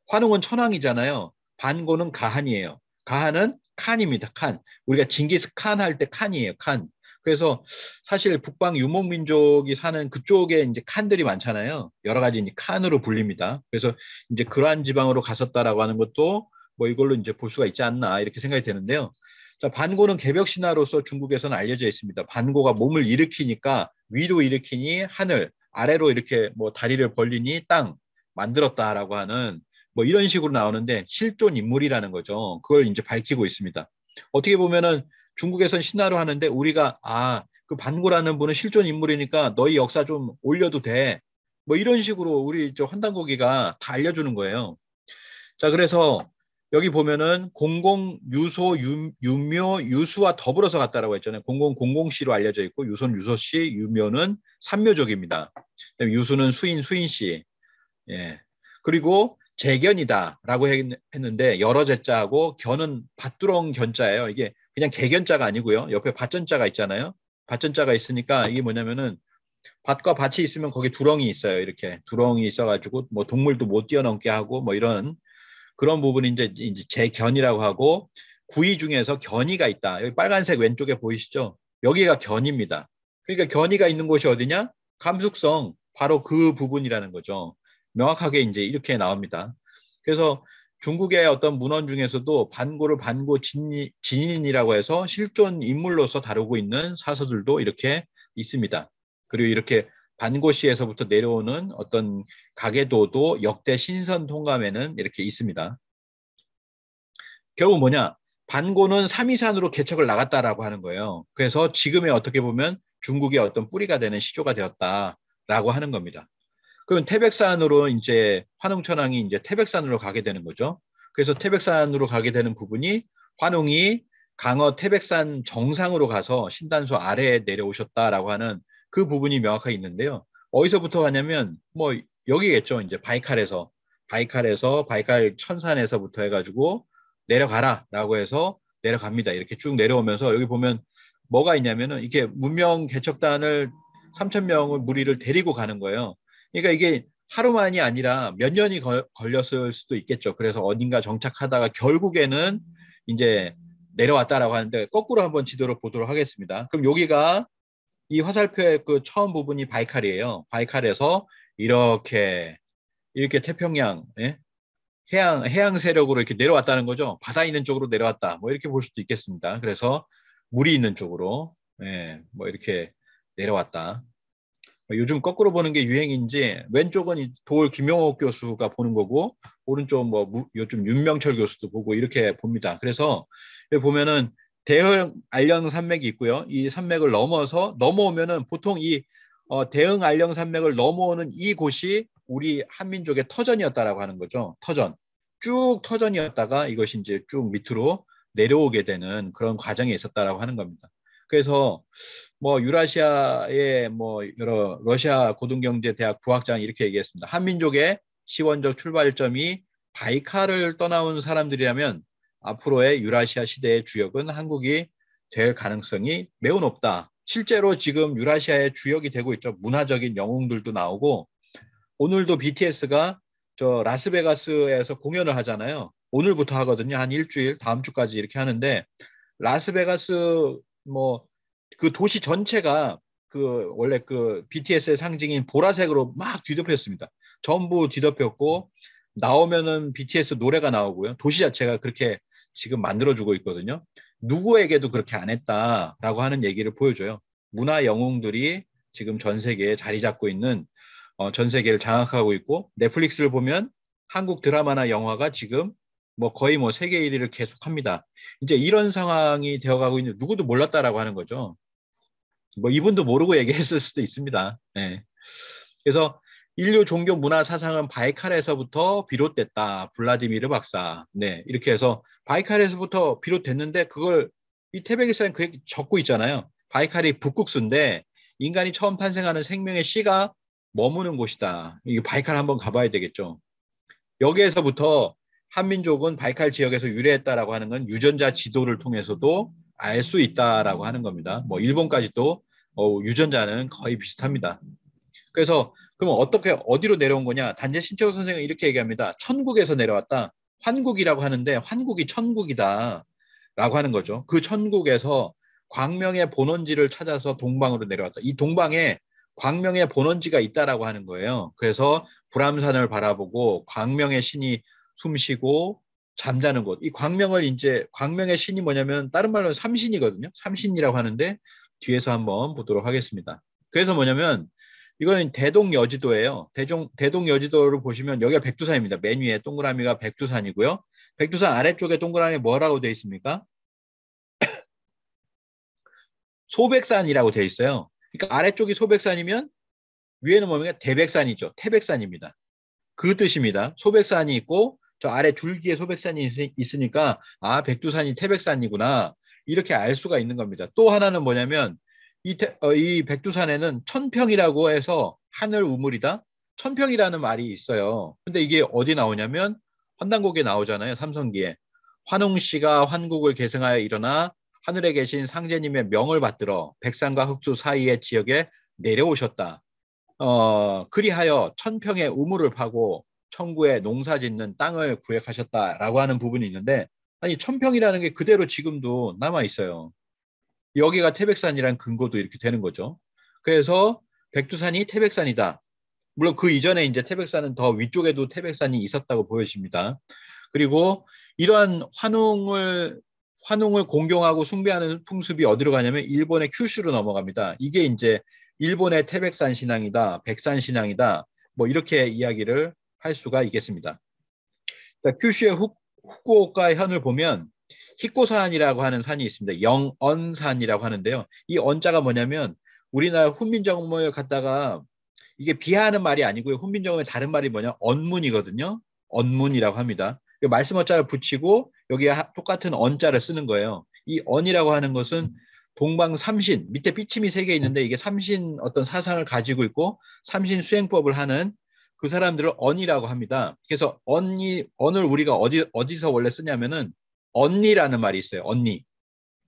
환웅은 천황이잖아요. 반고는 가한이에요. 가한은 칸입니다. 칸. 우리가 징기스칸 할 때 칸이에요. 칸. 그래서 사실 북방 유목 민족이 사는 그쪽에 이제 칸들이 많잖아요. 여러 가지 칸으로 불립니다. 그래서 이제 그러한 지방으로 갔었다라고 하는 것도 뭐 이걸로 이제 볼 수가 있지 않나 이렇게 생각이 되는데요. 자, 반고는 개벽 신화로서 중국에서는 알려져 있습니다. 반고가 몸을 일으키니까 위로 일으키니 하늘, 아래로 이렇게 뭐 다리를 벌리니 땅 만들었다라고 하는 뭐 이런 식으로 나오는데 실존 인물이라는 거죠. 그걸 이제 밝히고 있습니다. 어떻게 보면은 중국에선 신화로 하는데 우리가 아, 그 반고라는 분은 실존 인물이니까 너희 역사 좀 올려도 돼. 뭐 이런 식으로 우리 저 헌당고기가 다 알려주는 거예요. 자, 그래서 여기 보면은 공공 유소 유묘 유수와 더불어서 같다라고 했잖아요. 공공 공공씨로 알려져 있고 유소는 유소씨, 유묘는 삼묘족입니다. 유수는 수인 수인씨. 예. 그리고 재견이다라고 했는데 여러 제자하고 견은 밭두렁 견자예요. 이게 그냥 개견자가 아니고요. 옆에 밭전자가 있잖아요. 밭전자가 있으니까 이게 뭐냐면은 밭과 밭이 있으면 거기 두렁이 있어요. 이렇게 두렁이 있어가지고 뭐 동물도 못 뛰어넘게 하고 뭐 이런 그런 부분이 이제 이제 재견이라고 하고 구이 중에서 견이가 있다. 여기 빨간색 왼쪽에 보이시죠? 여기가 견입니다. 그러니까 견이가 있는 곳이 어디냐? 감숙성 바로 그 부분이라는 거죠. 명확하게 이제 이렇게 나옵니다. 그래서 중국의 어떤 문헌 중에서도 반고를 반고 진인이라고 해서 실존 인물로서 다루고 있는 사서들도 이렇게 있습니다. 그리고 이렇게 반고시에서부터 내려오는 어떤 가계도도 역대 신선 통감에는 이렇게 있습니다. 결국 뭐냐? 반고는 삼이산으로 개척을 나갔다라고 하는 거예요. 그래서 지금의 어떻게 보면 중국의 어떤 뿌리가 되는 시조가 되었다라고 하는 겁니다. 그럼 태백산으로 이제 환웅천왕이 이제 태백산으로 가게 되는 거죠. 그래서 태백산으로 가게 되는 부분이 환웅이 강어 태백산 정상으로 가서 신단수 아래에 내려오셨다라고 하는 그 부분이 명확하게 있는데요. 어디서부터 가냐면 뭐 여기겠죠. 이제 바이칼에서 바이칼에서 바이칼 천산에서부터 해가지고 내려가라라고 해서 내려갑니다. 이렇게 쭉 내려오면서 여기 보면 뭐가 있냐면은 이렇게 문명 개척단을 3천 명을 무리를 데리고 가는 거예요. 그러니까 이게 하루만이 아니라 몇 년이 거, 걸렸을 수도 있겠죠. 그래서 어딘가 정착하다가 결국에는 이제 내려왔다라고 하는데 거꾸로 한번 지도를 보도록 하겠습니다. 그럼 여기가 이 화살표의 그 처음 부분이 바이칼이에요. 바이칼에서 이렇게 이렇게 태평양 예? 해양 해양 세력으로 이렇게 내려왔다는 거죠. 바다 있는 쪽으로 내려왔다. 뭐 이렇게 볼 수도 있겠습니다. 그래서 물이 있는 쪽으로 예, 뭐 이렇게 내려왔다. 요즘 거꾸로 보는 게 유행인지 왼쪽은 돌 김용옥 교수가 보는 거고 오른쪽 은뭐 요즘 윤명철 교수도 보고 이렇게 봅니다. 그래서 여기 보면은 대흥 알령 산맥이 있고요. 이 산맥을 넘어서 넘어오면은 보통 이 어, 대흥 알령 산맥을 넘어오는 이 곳이 우리 한민족의 터전이었다라고 하는 거죠. 터전 쭉 터전이었다가 이것이 이제 쭉 밑으로 내려오게 되는 그런 과정이 있었다라고 하는 겁니다. 그래서 뭐 유라시아의 뭐 여러 러시아 고등경제대학 부학장 이렇게 얘기했습니다. 한민족의 시원적 출발점이 바이칼을 떠나온 사람들이라면 앞으로의 유라시아 시대의 주역은 한국이 될 가능성이 매우 높다. 실제로 지금 유라시아의 주역이 되고 있죠. 문화적인 영웅들도 나오고 오늘도 BTS가 저 라스베가스에서 공연을 하잖아요. 오늘부터 하거든요. 한 일주일, 다음 주까지 이렇게 하는데 라스베가스 뭐 그 도시 전체가 그 원래 그 BTS의 상징인 보라색으로 막 뒤덮였습니다. 전부 뒤덮였고 나오면은 BTS 노래가 나오고요. 도시 자체가 그렇게 지금 만들어주고 있거든요. 누구에게도 그렇게 안 했다라고 하는 얘기를 보여줘요. 문화 영웅들이 지금 전 세계에 자리 잡고 있는 어, 전 세계를 장악하고 있고 넷플릭스를 보면 한국 드라마나 영화가 지금 뭐 거의 뭐 세계 1위를 계속합니다. 이제 이런 상황이 되어가고 있는 누구도 몰랐다라고 하는 거죠. 뭐 이분도 모르고 <laughs> 얘기했을 수도 있습니다. 네. 그래서 인류 종교 문화 사상은 바이칼에서부터 비롯됐다. 블라디미르 박사. 네, 이렇게 해서 바이칼에서부터 비롯됐는데 그걸 이 태백에서는 그 적고 있잖아요. 바이칼이 북극수인데 인간이 처음 탄생하는 생명의 씨가 머무는 곳이다. 이 바이칼 한번 가봐야 되겠죠. 여기에서부터 한민족은 바이칼 지역에서 유래했다라고 하는 건 유전자 지도를 통해서도 알 수 있다라고 하는 겁니다. 뭐 일본까지도 어, 유전자는 거의 비슷합니다. 그래서 그럼 어떻게 어디로 내려온 거냐? 단재 신채호 선생은 이렇게 얘기합니다. 천국에서 내려왔다. 환국이라고 하는데 환국이 천국이다라고 하는 거죠. 그 천국에서 광명의 본원지를 찾아서 동방으로 내려왔다. 이 동방에 광명의 본원지가 있다라고 하는 거예요. 그래서 불암산을 바라보고 광명의 신이 숨쉬고 잠자는 곳. 이 광명을 이제 광명의 신이 뭐냐면 다른 말로는 삼신이거든요. 삼신이라고 하는데 뒤에서 한번 보도록 하겠습니다. 그래서 뭐냐면 이건 대동 여지도예요. 대종, 대동 여지도를 보시면 여기가 백두산입니다. 맨 위에 동그라미가 백두산이고요. 백두산 아래쪽에 동그라미 뭐라고 되어 있습니까? <coughs> 소백산이라고 되어 있어요. 그러니까 아래쪽이 소백산이면 위에는 뭡니까? 대백산이죠. 태백산입니다. 그 뜻입니다. 소백산이 있고 저 아래 줄기에 소백산이 있으니까 아 백두산이 태백산이구나 이렇게 알 수가 있는 겁니다. 또 하나는 뭐냐면 이, 태, 어, 이 백두산에는 천평이라고 해서 하늘 우물이다. 천평이라는 말이 있어요. 근데 이게 어디 나오냐면 환단곡에 나오잖아요. 삼성기에. 환웅 씨가 환국을 계승하여 일어나 하늘에 계신 상제님의 명을 받들어 백산과 흑수 사이의 지역에 내려오셨다. 어, 그리하여 천평의 우물을 파고 천구에 농사 짓는 땅을 구획하셨다라고 하는 부분이 있는데 아니 천평이라는 게 그대로 지금도 남아 있어요. 여기가 태백산이란 근거도 이렇게 되는 거죠. 그래서 백두산이 태백산이다. 물론 그 이전에 이제 태백산은 더 위쪽에도 태백산이 있었다고 보여집니다. 그리고 이러한 환웅을 환웅을 공경하고 숭배하는 풍습이 어디로 가냐면 일본의 큐슈로 넘어갑니다. 이게 이제 일본의 태백산 신앙이다, 백산 신앙이다, 뭐 이렇게 이야기를 할 수가 있겠습니다. 자, 큐슈의 후쿠오카 현을 보면 희꼬산이라고 하는 산이 있습니다. 영언산이라고 하는데요. 이 언자가 뭐냐면 우리나라 훈민정음을 갖다가 이게 비하하는 말이 아니고요. 훈민정음의 다른 말이 뭐냐? 언문이거든요. 언문이라고 합니다. 말씀 어자를 붙이고 여기에 똑같은 언자를 쓰는 거예요. 이 언이라고 하는 것은 동방 삼신 밑에 삐침이 세 개 있는데 이게 삼신 어떤 사상을 가지고 있고 삼신 수행법을 하는 그 사람들을 언이라고 합니다. 그래서 언이 언을 우리가 어디 어디서 원래 쓰냐면은 언니라는 말이 있어요. 언니.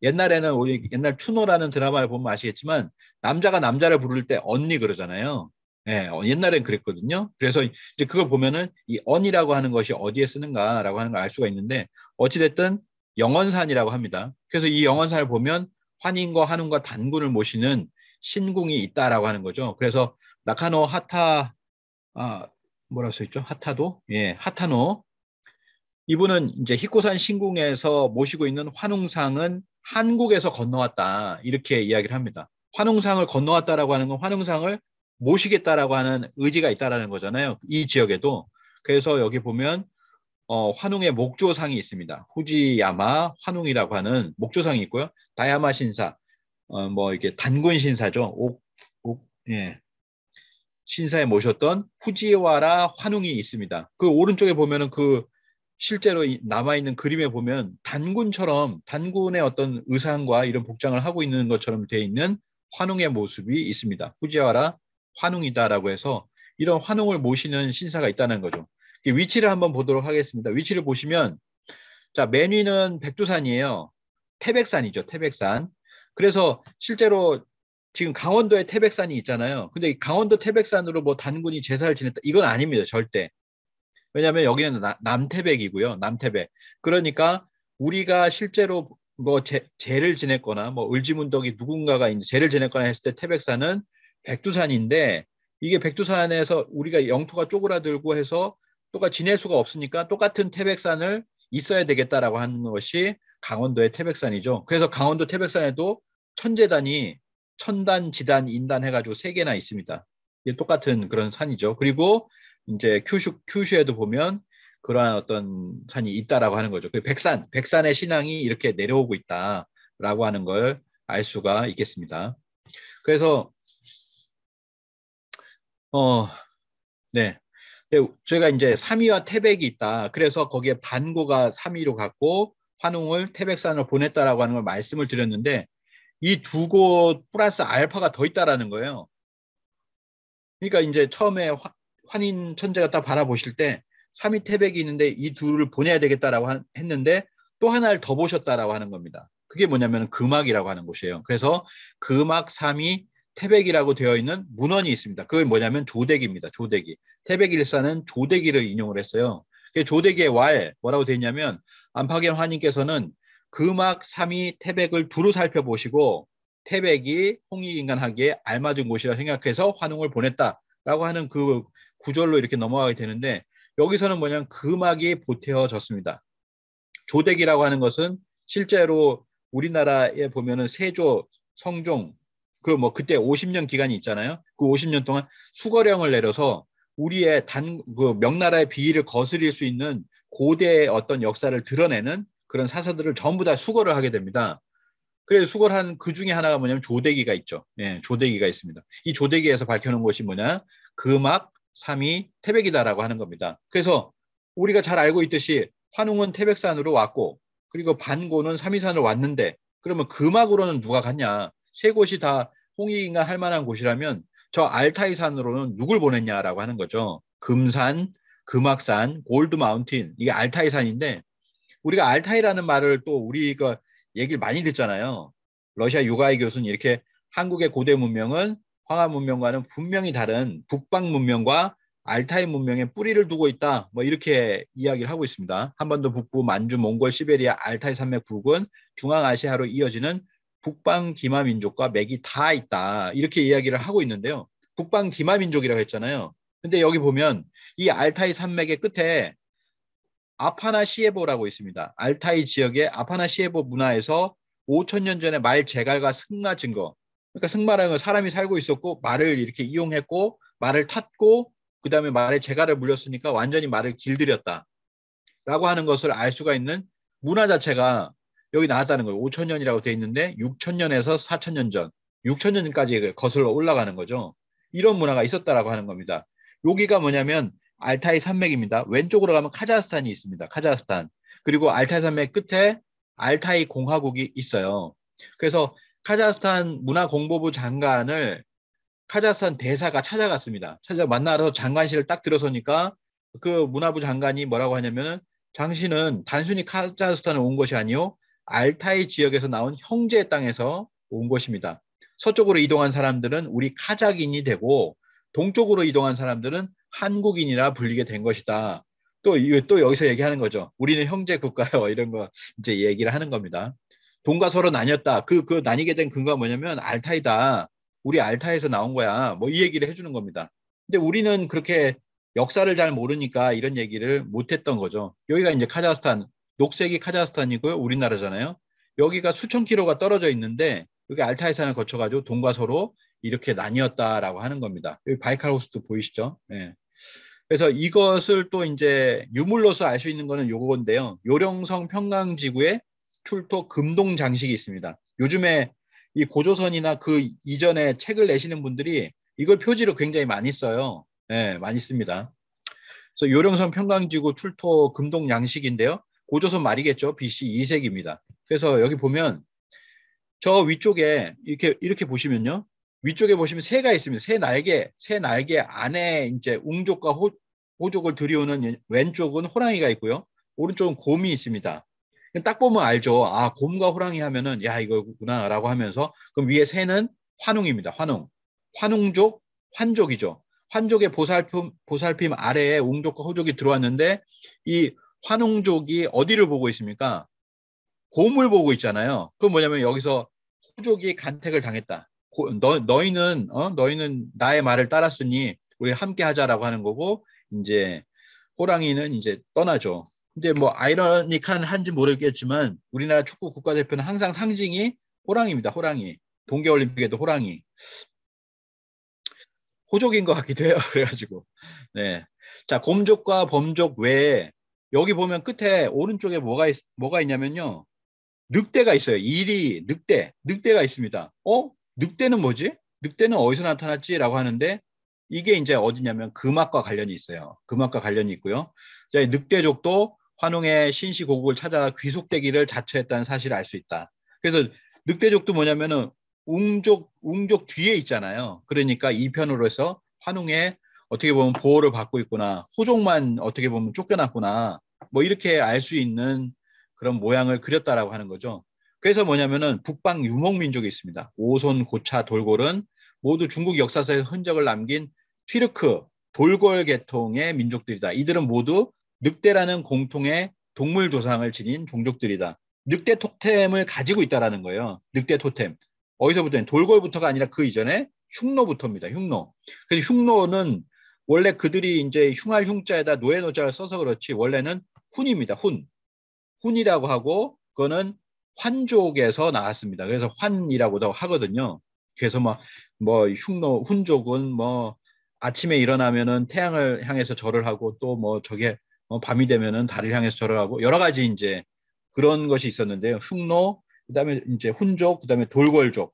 옛날에는 우리 옛날 추노라는 드라마를 보면 아시겠지만 남자가 남자를 부를 때 언니 그러잖아요. 예, 옛날엔 그랬거든요. 그래서 이제 그걸 보면은 이 언이라고 하는 것이 어디에 쓰는가라고 하는 걸 알 수가 있는데 어찌됐든 영원산이라고 합니다. 그래서 이 영원산을 보면 환인과 한운과 단군을 모시는 신궁이 있다라고 하는 거죠. 그래서 나카노 하타 아 뭐라 고 써있죠? 하타도 예 하타노 이분은 이제 희코산 신궁에서 모시고 있는 환웅상은 한국에서 건너왔다 이렇게 이야기를 합니다. 환웅상을 건너왔다라고 하는 건 환웅상을 모시겠다라고 하는 의지가 있다라는 거잖아요. 이 지역에도 그래서 여기 보면 어, 환웅의 목조상이 있습니다. 후지야마 환웅이라고 하는 목조상이 있고요. 다야마 신사, 어, 뭐 이렇게 단군 신사죠. 옥, 옥, 예. 신사에 모셨던 후지와라 환웅이 있습니다. 그 오른쪽에 보면은 그 실제로 남아있는 그림에 보면 단군처럼 단군의 어떤 의상과 이런 복장을 하고 있는 것처럼 되어 있는 환웅의 모습이 있습니다. 후지와라 환웅이다라고 해서 이런 환웅을 모시는 신사가 있다는 거죠. 위치를 한번 보도록 하겠습니다. 위치를 보시면 자, 맨 위는 백두산이에요. 태백산이죠. 태백산. 그래서 실제로 지금 강원도에 태백산이 있잖아요. 근데 강원도 태백산으로 뭐 단군이 제사를 지냈다 이건 아닙니다. 절대. 왜냐하면 여기는 나, 남태백이고요. 남태백. 그러니까 우리가 실제로 뭐 재, 죄를 지냈거나 뭐 을지문덕이 누군가가 이제 죄를 지냈거나 했을 때 태백산은 백두산인데 이게 백두산에서 우리가 영토가 쪼그라들고 해서 똑같이 지낼 수가 없으니까 똑같은 태백산을 있어야 되겠다라고 하는 것이 강원도의 태백산이죠. 그래서 강원도 태백산에도 천재단이 천단, 지단, 인단 해가지고 세 개나 있습니다. 똑같은 그런 산이죠. 그리고 이제 큐슈 큐슈에도 보면 그러한 어떤 산이 있다라고 하는 거죠. 그 백산 백산의 신앙이 이렇게 내려오고 있다라고 하는 걸 알 수가 있겠습니다. 그래서 어 네. 네 저희가 이제 3위와 태백이 있다. 그래서 거기에 반고가 3위로 갔고 환웅을 태백산으로 보냈다라고 하는 걸 말씀을 드렸는데 이 두 곳 플러스 알파가 더 있다라는 거예요. 그러니까 이제 처음에 화, 환인 천재가 딱 바라보실 때 삼위 태백이 있는데 이 둘을 보내야 되겠다라고 했는데 또 하나를 더 보셨다라고 하는 겁니다. 그게 뭐냐면 금악이라고 하는 곳이에요. 그래서 금악 삼위 태백이라고 되어 있는 문헌이 있습니다. 그게 뭐냐면 조대기입니다. 조대기. 태백일사는 조대기를 인용을 했어요. 그 조대기의 왈 뭐라고 되어 있냐면 안파견 환인께서는 금악 삼위 태백을 두루 살펴보시고 태백이 홍익인간하기에 알맞은 곳이라 생각해서 환웅을 보냈다라고 하는 그 구절로 이렇게 넘어가게 되는데 여기서는 뭐냐면 금악이 그 보태어졌습니다. 조대기라고 하는 것은 실제로 우리나라에 보면은 세조, 성종 그 뭐 그때 50년 기간이 있잖아요. 그 50년 동안 수거령을 내려서 우리의 단 그 명나라의 비위를 거스릴 수 있는 고대의 어떤 역사를 드러내는 그런 사서들을 전부 다 수거를 하게 됩니다. 그래서 수거를 한 그 중에 하나가 뭐냐면 조대기가 있죠. 예, 조대기가 있습니다. 이 조대기에서 밝혀놓은 것이 뭐냐? 금악, 그 삼위 태백이다라고 하는 겁니다. 그래서 우리가 잘 알고 있듯이 환웅은 태백산으로 왔고 그리고 반고는 삼위산으로 왔는데 그러면 금악으로는 누가 갔냐? 세 곳이 다 홍익인가 할 만한 곳이라면 저 알타이산으로는 누굴 보냈냐라고 하는 거죠. 금산, 금악산, 골드 마운틴 이게 알타이산인데 우리가 알타이라는 말을 또 우리가 얘기를 많이 듣잖아요. 러시아 유가이 교수는 이렇게 한국의 고대 문명은 황하 문명과는 분명히 다른 북방 문명과 알타이 문명의 뿌리를 두고 있다. 뭐 이렇게 이야기를 하고 있습니다. 한반도 북부 만주, 몽골, 시베리아, 알타이 산맥 부근, 중앙아시아로 이어지는 북방 기마 민족과 맥이 다 있다. 이렇게 이야기를 하고 있는데요. 북방 기마 민족이라고 했잖아요. 근데 여기 보면 이 알타이 산맥의 끝에 아파나시에보라고 있습니다. 알타이 지역의 아파나시에보 문화에서 5천년 전에 말 제갈과 승나 증거, 그러니까 승마랑은 사람이 살고 있었고 말을 이렇게 이용했고 말을 탔고 그 다음에 말에 재갈을 물렸으니까 완전히 말을 길들였다라고 하는 것을 알 수가 있는 문화 자체가 여기 나왔다는 거예요. 5천 년이라고 돼 있는데 6천 년에서 4천 년 전, 6천 년까지 거슬러 올라가는 거죠. 이런 문화가 있었다라고 하는 겁니다. 여기가 뭐냐면 알타이 산맥입니다. 왼쪽으로 가면 카자흐스탄이 있습니다. 카자흐스탄. 그리고 알타이 산맥 끝에 알타이 공화국이 있어요. 그래서 카자흐스탄 문화공보부 장관을 카자흐스탄 대사가 찾아갔습니다. 찾아 만나서 장관실을 딱 들어서니까 그 문화부 장관이 뭐라고 하냐면은 당신은 단순히 카자흐스탄에 온 것이 아니요 알타이 지역에서 나온 형제의 땅에서 온 것입니다. 서쪽으로 이동한 사람들은 우리 카자인이 되고 동쪽으로 이동한 사람들은 한국인이라 불리게 된 것이다. 또, 또 여기서 얘기하는 거죠. 우리는 형제 국가요. <laughs> 이런 거 이제 얘기를 하는 겁니다. 동과 서로 나뉘었다. 그, 그 나뉘게 된 근거가 뭐냐면 알타이다. 우리 알타에서 나온 거야. 뭐 이 얘기를 해주는 겁니다. 근데 우리는 그렇게 역사를 잘 모르니까 이런 얘기를 못했던 거죠. 여기가 이제 카자흐스탄, 녹색이 카자흐스탄이고요. 우리나라잖아요. 여기가 수천 키로가 떨어져 있는데 여기 알타이산을 거쳐가지고 동과 서로 이렇게 나뉘었다라고 하는 겁니다. 여기 바이칼호스도 보이시죠? 예. 그래서 이것을 또 이제 유물로서 알 수 있는 거는 요건데요. 요령성 평강지구의 출토 금동 장식이 있습니다. 요즘에 이 고조선이나 그 이전에 책을 내시는 분들이 이걸 표지로 굉장히 많이 써요. 예, 네, 많이 씁니다. 그래서 요령성 평강지구 출토 금동 양식인데요. 고조선 말이겠죠. BC 2세기입니다. 그래서 여기 보면 저 위쪽에 이렇게 이렇게 보시면요. 위쪽에 보시면 새가 있습니다. 새 날개, 새 날개 안에 이제 웅족과 호, 호족을 들이오는 왼쪽은 호랑이가 있고요. 오른쪽은 곰이 있습니다. 딱 보면 알죠. 아, 곰과 호랑이 하면은 야, 이거구나라고 하면서 그럼 위에 새는 환웅입니다. 환웅. 환웅족, 환족이죠. 환족의 보살핌, 보살핌 아래에 웅족과 호족이 들어왔는데 이 환웅족이 어디를 보고 있습니까? 곰을 보고 있잖아요. 그럼 뭐냐면 여기서 호족이 간택을 당했다. 고, 너, 너희는 어? 너희는 나의 말을 따랐으니 우리 함께 하자라고 하는 거고 이제 호랑이는 이제 떠나죠. 이제 뭐 아이러니칸 한지 모르겠지만 우리나라 축구 국가대표는 항상 상징이 호랑이입니다. 호랑이. 동계올림픽에도 호랑이. 호족인 것 같기도 해요. <laughs> 그래가지고. 네. 자, 곰족과 범족 외에 여기 보면 끝에 오른쪽에 뭐가 있, 뭐가 있냐면요. 늑대가 있어요. 일이 늑대. 늑대가 있습니다. 어? 늑대는 뭐지? 늑대는 어디서 나타났지라고 하는데 이게 이제 어디냐면 금악과 관련이 있어요. 금악과 관련이 있고요. 자, 늑대족도 환웅의 신시고국을 찾아 귀속되기를 자처했다는 사실을 알 수 있다. 그래서 늑대족도 뭐냐면은 웅족 웅족 뒤에 있잖아요. 그러니까 이편으로서 환웅의 어떻게 보면 보호를 받고 있구나. 호족만 어떻게 보면 쫓겨났구나. 뭐 이렇게 알 수 있는 그런 모양을 그렸다라고 하는 거죠. 그래서 뭐냐면은 북방 유목 민족이 있습니다. 오손, 고차, 돌골은 모두 중국 역사서에 흔적을 남긴 튀르크, 돌골 계통의 민족들이다. 이들은 모두 늑대라는 공통의 동물 조상을 지닌 종족들이다. 늑대 토템을 가지고 있다라는 거예요. 늑대 토템. 어디서부터 돌고부터가 아니라 그 이전에 흉노부터입니다. 흉노. 그래서 흉노는 원래 그들이 이제 흉할 흉자에다 노예 노자를 써서 그렇지 원래는 훈입니다. 훈. 훈이라고 하고 그거는 환족에서 나왔습니다. 그래서 환이라고도 하거든요. 그래서 뭐, 뭐 흉노 훈족은 뭐 아침에 일어나면은 태양을 향해서 절을 하고 또 뭐 저게 어, 밤이 되면은 달을 향해서 절하고 여러 가지 이제 그런 것이 있었는데요. 흉노, 그다음에 이제 훈족, 그다음에 돌궐족.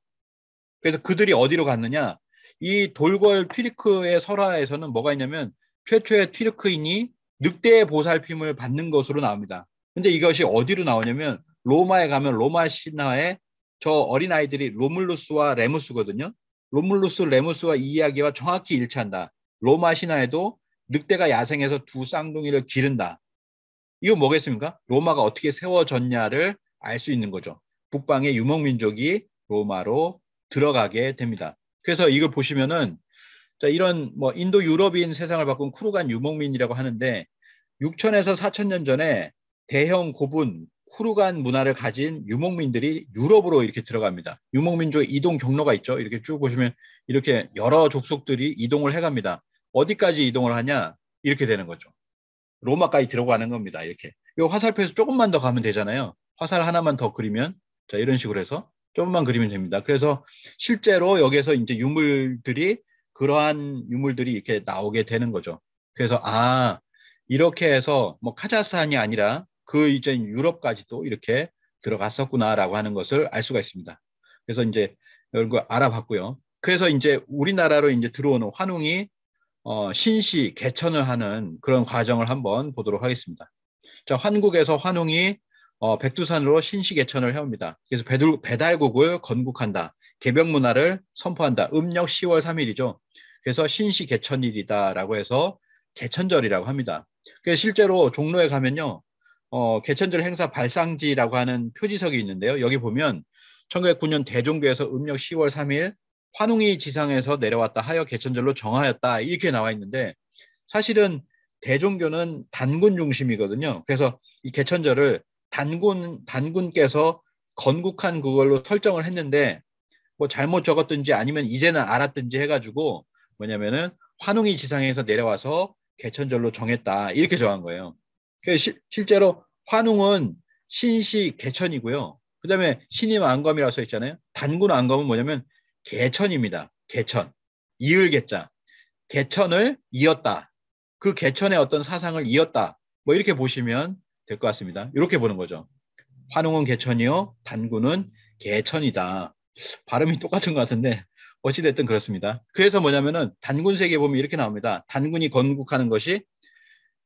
그래서 그들이 어디로 갔느냐? 이 돌궐 트리크의 설화에서는 뭐가 있냐면 최초의 트리크인이 늑대의 보살핌을 받는 것으로 나옵니다. 근데 이것이 어디로 나오냐면 로마에 가면 로마 신화에 저 어린 아이들이 로물루스와 레무스거든요. 로물루스 레무스와 이 이야기와 정확히 일치한다. 로마 신화에도 늑대가 야생에서 두 쌍둥이를 기른다. 이거 뭐겠습니까? 로마가 어떻게 세워졌냐를 알 수 있는 거죠. 북방의 유목민족이 로마로 들어가게 됩니다. 그래서 이걸 보시면은 자, 이런 뭐 인도 유럽인 세상을 바꾼 쿠르간 유목민이라고 하는데 6천에서 4천 년 전에 대형 고분 쿠르간 문화를 가진 유목민들이 유럽으로 이렇게 들어갑니다. 유목민족 의 이동 경로가 있죠. 이렇게 쭉 보시면 이렇게 여러 족속들이 이동을 해갑니다. 어디까지 이동을 하냐 이렇게 되는 거죠. 로마까지 들어가는 겁니다. 이렇게 이 화살표에서 조금만 더 가면 되잖아요. 화살 하나만 더 그리면 자 이런 식으로 해서 조금만 그리면 됩니다. 그래서 실제로 여기에서 이제 유물들이 그러한 유물들이 이렇게 나오게 되는 거죠. 그래서 아 이렇게 해서 뭐 카자흐스탄이 아니라 그 이제 유럽까지도 이렇게 들어갔었구나라고 하는 것을 알 수가 있습니다. 그래서 이제 여러분 알아봤고요. 그래서 이제 우리나라로 이제 들어오는 환웅이 어, 신시 개천을 하는 그런 과정을 한번 보도록 하겠습니다. 자, 환국에서 환웅이 어, 백두산으로 신시 개천을 해옵니다. 그래서 배달, 국을 건국한다. 개벽 문화를 선포한다. 음력 10월 3일이죠. 그래서 신시 개천일이다라고 해서 개천절이라고 합니다. 그래서 실제로 종로에 가면요. 어, 개천절 행사 발상지라고 하는 표지석이 있는데요. 여기 보면 1909년 대종교에서 음력 10월 3일 환웅이 지상에서 내려왔다 하여 개천절로 정하였다 이렇게 나와 있는데 사실은 대종교는 단군 중심이거든요. 그래서 이 개천절을 단군 단군께서 건국한 그걸로 설정을 했는데 뭐 잘못 적었든지 아니면 이제는 알았든지 해가지고 뭐냐면은 환웅이 지상에서 내려와서 개천절로 정했다 이렇게 정한 거예요. 그 실제로 환웅은 신시 개천이고요. 그다음에 신임 안검이라고 써 있잖아요. 단군 안검은 뭐냐면 개천입니다. 개천. 이을 개자. 개천을 이었다. 그 개천의 어떤 사상을 이었다. 뭐 이렇게 보시면 될 것 같습니다. 이렇게 보는 거죠. 환웅은 개천이요. 단군은 개천이다. 발음이 똑같은 것 같은데 어찌됐든 그렇습니다. 그래서 뭐냐면은 단군세계 보면 이렇게 나옵니다. 단군이 건국하는 것이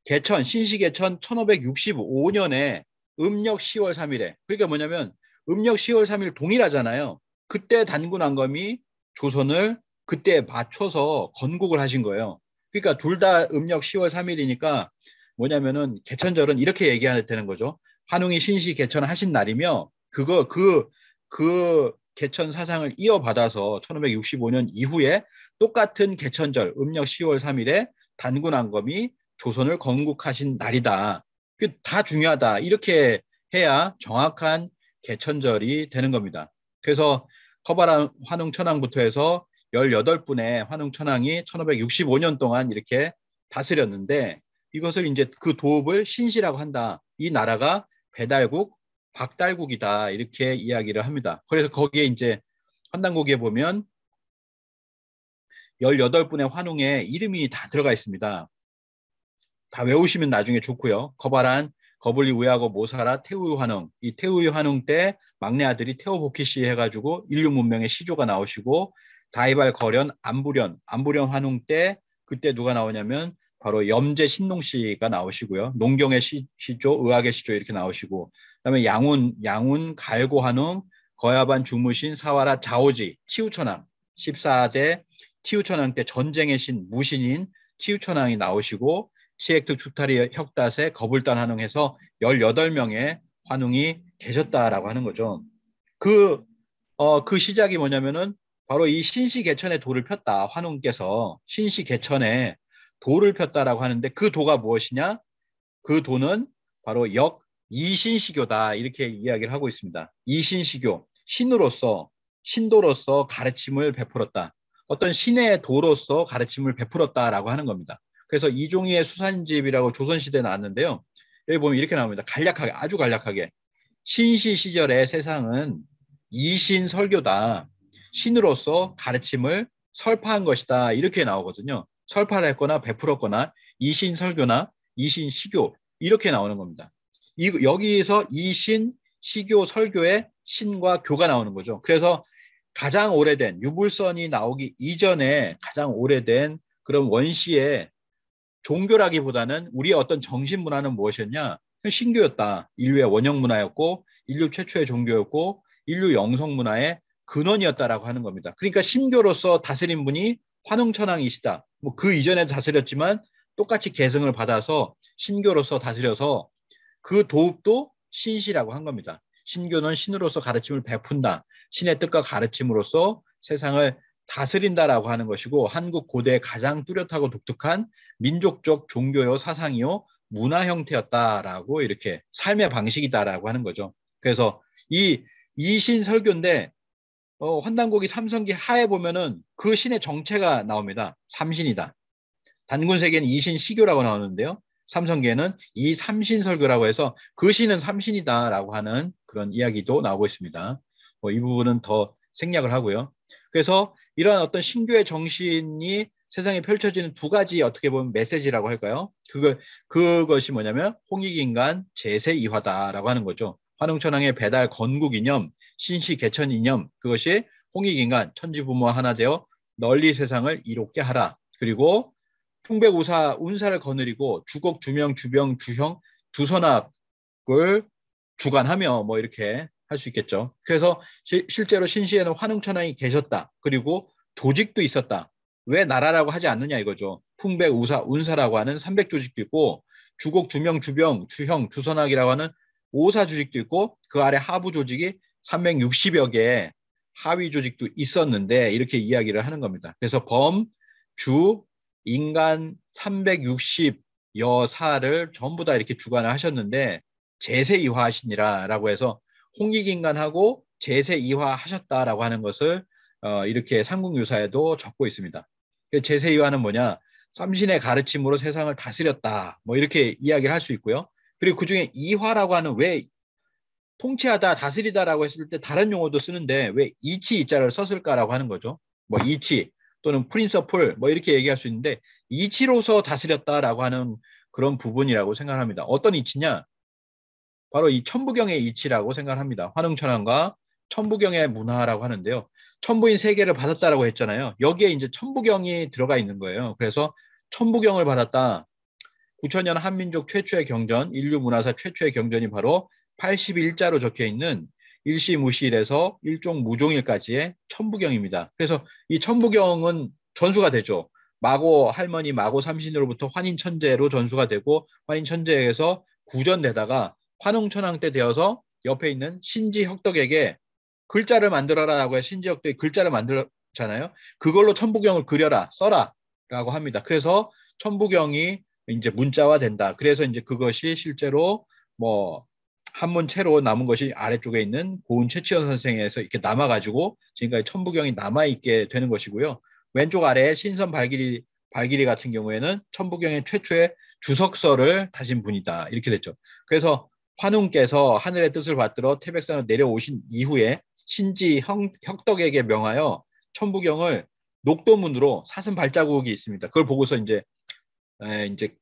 개천, 신시개천 1565년에 음력 10월 3일에 그러니까 뭐냐면 음력 10월 3일 동일하잖아요. 그때 단군 왕검이 조선을 그때 맞춰서 건국을 하신 거예요. 그러니까 둘 다 음력 10월 3일이니까 뭐냐면은 개천절은 이렇게 얘기해야 되는 거죠. 한웅이 신시 개천하신 날이며 그거 그그 그 개천 사상을 이어받아서 1565년 이후에 똑같은 개천절 음력 10월 3일에 단군 왕검이 조선을 건국하신 날이다. 그다 중요하다. 이렇게 해야 정확한 개천절이 되는 겁니다. 그래서 커바라 환웅 천황부터 해서 18분의 환웅 천황이 1565년 동안 이렇게 다스렸는데 이것을 이제 그 도읍을 신시라고 한다. 이 나라가 배달국, 박달국이다. 이렇게 이야기를 합니다. 그래서 거기에 이제 환당국에 보면 18분의 환웅의 이름이 다 들어가 있습니다. 다 외우시면 나중에 좋고요. 거바란, 거블리 우야고 모사라 태우유 환웅. 이 태우유 환웅 때 막내 아들이 태오보키시 해가지고 인류 문명의 시조가 나오시고 다이발 거련 안부련 안부련 환웅 때 그때 누가 나오냐면 바로 염제 신농 씨가 나오시고요 농경의 시, 조 의학의 시조 이렇게 나오시고 그다음에 양운 양운 갈고 환웅 거야반 주무신 사와라 자오지 치우천왕 14대 치우천왕 때 전쟁의 신 무신인 치우천왕이 나오시고 시액트 주타리 혁다세 거불단 환웅해서 18명의 환웅이 계셨다라고 하는 거죠. 그, 어, 그 시작이 뭐냐면은 바로 이 신시 개천에 돌을 폈다. 환웅께서 신시 개천에 돌을 폈다라고 하는데 그 도가 무엇이냐? 그 도는 바로 역 이신시교다. 이렇게 이야기를 하고 있습니다. 이신시교. 신으로서, 신도로서 가르침을 베풀었다. 어떤 신의 도로서 가르침을 베풀었다라고 하는 겁니다. 그래서 이종희의 수산집이라고 조선시대에 나왔는데요. 여기 보면 이렇게 나옵니다. 간략하게 아주 간략하게 신시 시절의 세상은 이신 설교다. 신으로서 가르침을 설파한 것이다. 이렇게 나오거든요. 설파를 했거나 베풀었거나 이신 설교나 이신 시교 이렇게 나오는 겁니다. 이, 여기에서 이신 시교 설교의 신과 교가 나오는 거죠. 그래서 가장 오래된 유불선이 나오기 이전에 가장 오래된 그런 원시의 종교라기보다는 우리의 어떤 정신 문화는 무엇이었냐? 신교였다. 인류의 원형 문화였고 인류 최초의 종교였고 인류 영성 문화의 근원이었다라고 하는 겁니다. 그러니까 신교로서 다스린 분이 환웅천왕이시다. 뭐 그 이전에도 다스렸지만 똑같이 계승을 받아서 신교로서 다스려서 그 도읍도 신시라고 한 겁니다. 신교는 신으로서 가르침을 베푼다. 신의 뜻과 가르침으로써 세상을 다스린다라고 하는 것이고 한국 고대의 가장 뚜렷하고 독특한 민족적 종교요 사상이요 문화 형태였다라고 이렇게 삶의 방식이다라고 하는 거죠. 그래서 이 이신 설교인데 어, 환단곡이 삼성기 하에 보면은 그 신의 정체가 나옵니다. 삼신이다. 단군세계는 이신 시교라고 나오는데요. 삼성계는 이 삼신 설교라고 해서 그 신은 삼신이다라고 하는 그런 이야기도 나오고 있습니다. 뭐 이 부분은 더 생략을 하고요. 그래서 이러한 어떤 신교의 정신이 세상에 펼쳐지는 두 가지 어떻게 보면 메시지라고 할까요? 그걸 그것이 뭐냐면 홍익인간 제세 이화다라고 하는 거죠. 환웅천왕의 배달 건국 이념, 신시 개천 이념 그것이 홍익인간 천지부모와 하나 되어 널리 세상을 이롭게 하라. 그리고 풍백우사 운사를 거느리고 주곡 주명 주병 주형 주선악을 주관하며 뭐 이렇게 할수 있겠죠. 그래서 시, 실제로 신시에는 환웅천왕이 계셨다. 그리고 조직도 있었다. 왜 나라라고 하지 않느냐 이거죠. 풍백, 우사, 운사라고 하는 삼백 조직도 있고 주곡, 주명, 주병, 주형, 주선학이라고 하는 오사 조직도 있고 그 아래 하부 조직이 삼백육십여 개 하위 조직도 있었는데 이렇게 이야기를 하는 겁니다. 그래서 범, 주, 인간 360여사를 전부 다 이렇게 주관을 하셨는데 제세이화하시니라라고 해서 홍익인간하고 제세 이화하셨다라고 하는 것을 어, 이렇게 삼국유사에도 적고 있습니다. 그 제세 이화는 뭐냐? 삼신의 가르침으로 세상을 다스렸다. 뭐 이렇게 이야기를 할 수 있고요. 그리고 그 중에 이화라고 하는 왜 통치하다, 다스리다라고 했을 때 다른 용어도 쓰는데 왜 이치 이자를 썼을까라고 하는 거죠. 뭐 이치 또는 프린서풀뭐 이렇게 얘기할 수 있는데 이치로서 다스렸다라고 하는 그런 부분이라고 생각합니다. 어떤 이치냐? 바로 이 천부경의 이치라고 생각합니다. 환웅천왕과 천부경의 문화라고 하는데요. 천부인 세계를 받았다라고 했잖아요. 여기에 이제 천부경이 들어가 있는 거예요. 그래서 천부경을 받았다. 9천년 한민족 최초의 경전, 인류 문화사 최초의 경전이 바로 81자로 적혀 있는 일시무시일에서 일종무종일까지의 천부경입니다. 그래서 이 천부경은 전수가 되죠. 마고 할머니 마고 삼신으로부터 환인 천재로 전수가 되고 환인 천재에서 구전되다가 환웅천왕때 되어서 옆에 있는 신지혁덕에게 글자를 만들어라라고 해 신지혁덕이 글자를 만들었잖아요. 그걸로 천부경을 그려라 써라라고 합니다. 그래서 천부경이 이제 문자화 된다. 그래서 이제 그것이 실제로 뭐 한문 채로 남은 것이 아래쪽에 있는 고은 최치현 선생에서 이렇게 남아가지고 지금까지 천부경이 남아있게 되는 것이고요. 왼쪽 아래 신선 발길이 발길이 같은 경우에는 천부경의 최초의 주석서를 다신 분이다 이렇게 됐죠. 그래서 환웅께서 하늘의 뜻을 받들어 태백산을 내려오신 이후에 신지 형, 혁덕에게 명하여 천부경을 녹도문으로 사슴 발자국이 있습니다. 그걸 보고서 이제 에, 이제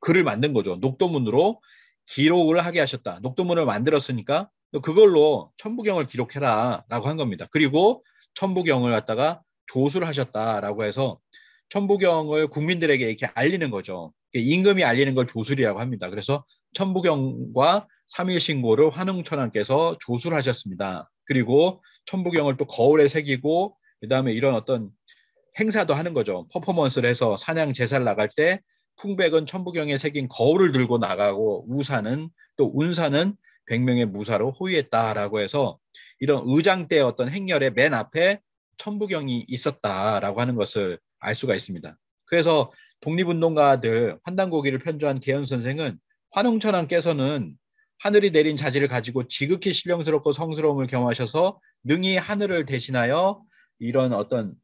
글을 만든 거죠. 녹도문으로 기록을 하게 하셨다. 녹도문을 만들었으니까 그걸로 천부경을 기록해라라고 한 겁니다. 그리고 천부경을 갖다가 조수를 하셨다라고 해서 천부경을 국민들에게 이렇게 알리는 거죠. 임금이 알리는 걸 조술이라고 합니다. 그래서 천부경과 삼일신고를 환웅천왕께서 조술 하셨습니다. 그리고 천부경을 또 거울에 새기고 그다음에 이런 어떤 행사도 하는 거죠. 퍼포먼스를 해서 사냥 제사를 나갈 때 풍백은 천부경에 새긴 거울을 들고 나가고 우사는 또 운사는 백명의 무사로 호위했다라고 해서 이런 의장 때의 어떤 행렬의 맨 앞에 천부경이 있었다라고 하는 것을 알 수가 있습니다. 그래서 독립운동가들 환단고기를 편조한 계현 선생은 환웅천왕께서는 하늘이 내린 자질을 가지고 지극히 신령스럽고 성스러움을 경험하셔서 능히 하늘을 대신하여 이런 어떤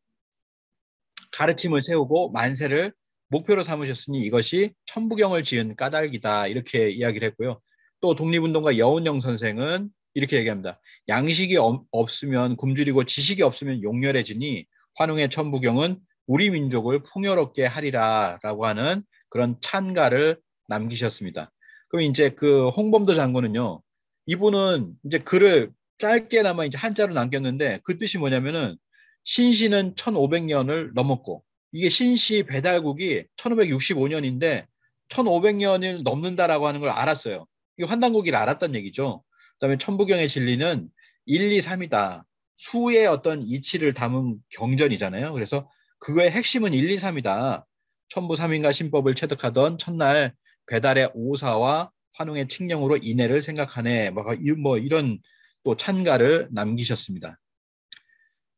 가르침을 세우고 만세를 목표로 삼으셨으니 이것이 천부경을 지은 까닭이다 이렇게 이야기를 했고요. 또 독립운동가 여운영 선생은 이렇게 얘기합니다. 양식이 없으면 굶주리고 지식이 없으면 용렬해지니 환웅의 천부경은 우리 민족을 풍요롭게 하리라라고 하는 그런 찬가를 남기셨습니다. 그럼 이제 그 홍범도 장군은요. 이분은 이제 글을 짧게나마 이제 한자로 남겼는데 그 뜻이 뭐냐면은 신시는 1500년을 넘었고 이게 신시 배달국이 1565년인데 1500년을 넘는다라고 하는 걸 알았어요. 이 환단국이를 알았단 얘기죠. 그다음에 천부경의 진리는 1, 2, 3이다. 수의 어떤 이치를 담은 경전이잖아요. 그래서 그거의 핵심은 1, 2, 3이다. 천부삼인가 신법을 체득하던 첫날 배달의 오사와 환웅의 칙령으로 인해를 생각하네. 뭐, 뭐 이런 또 찬가를 남기셨습니다.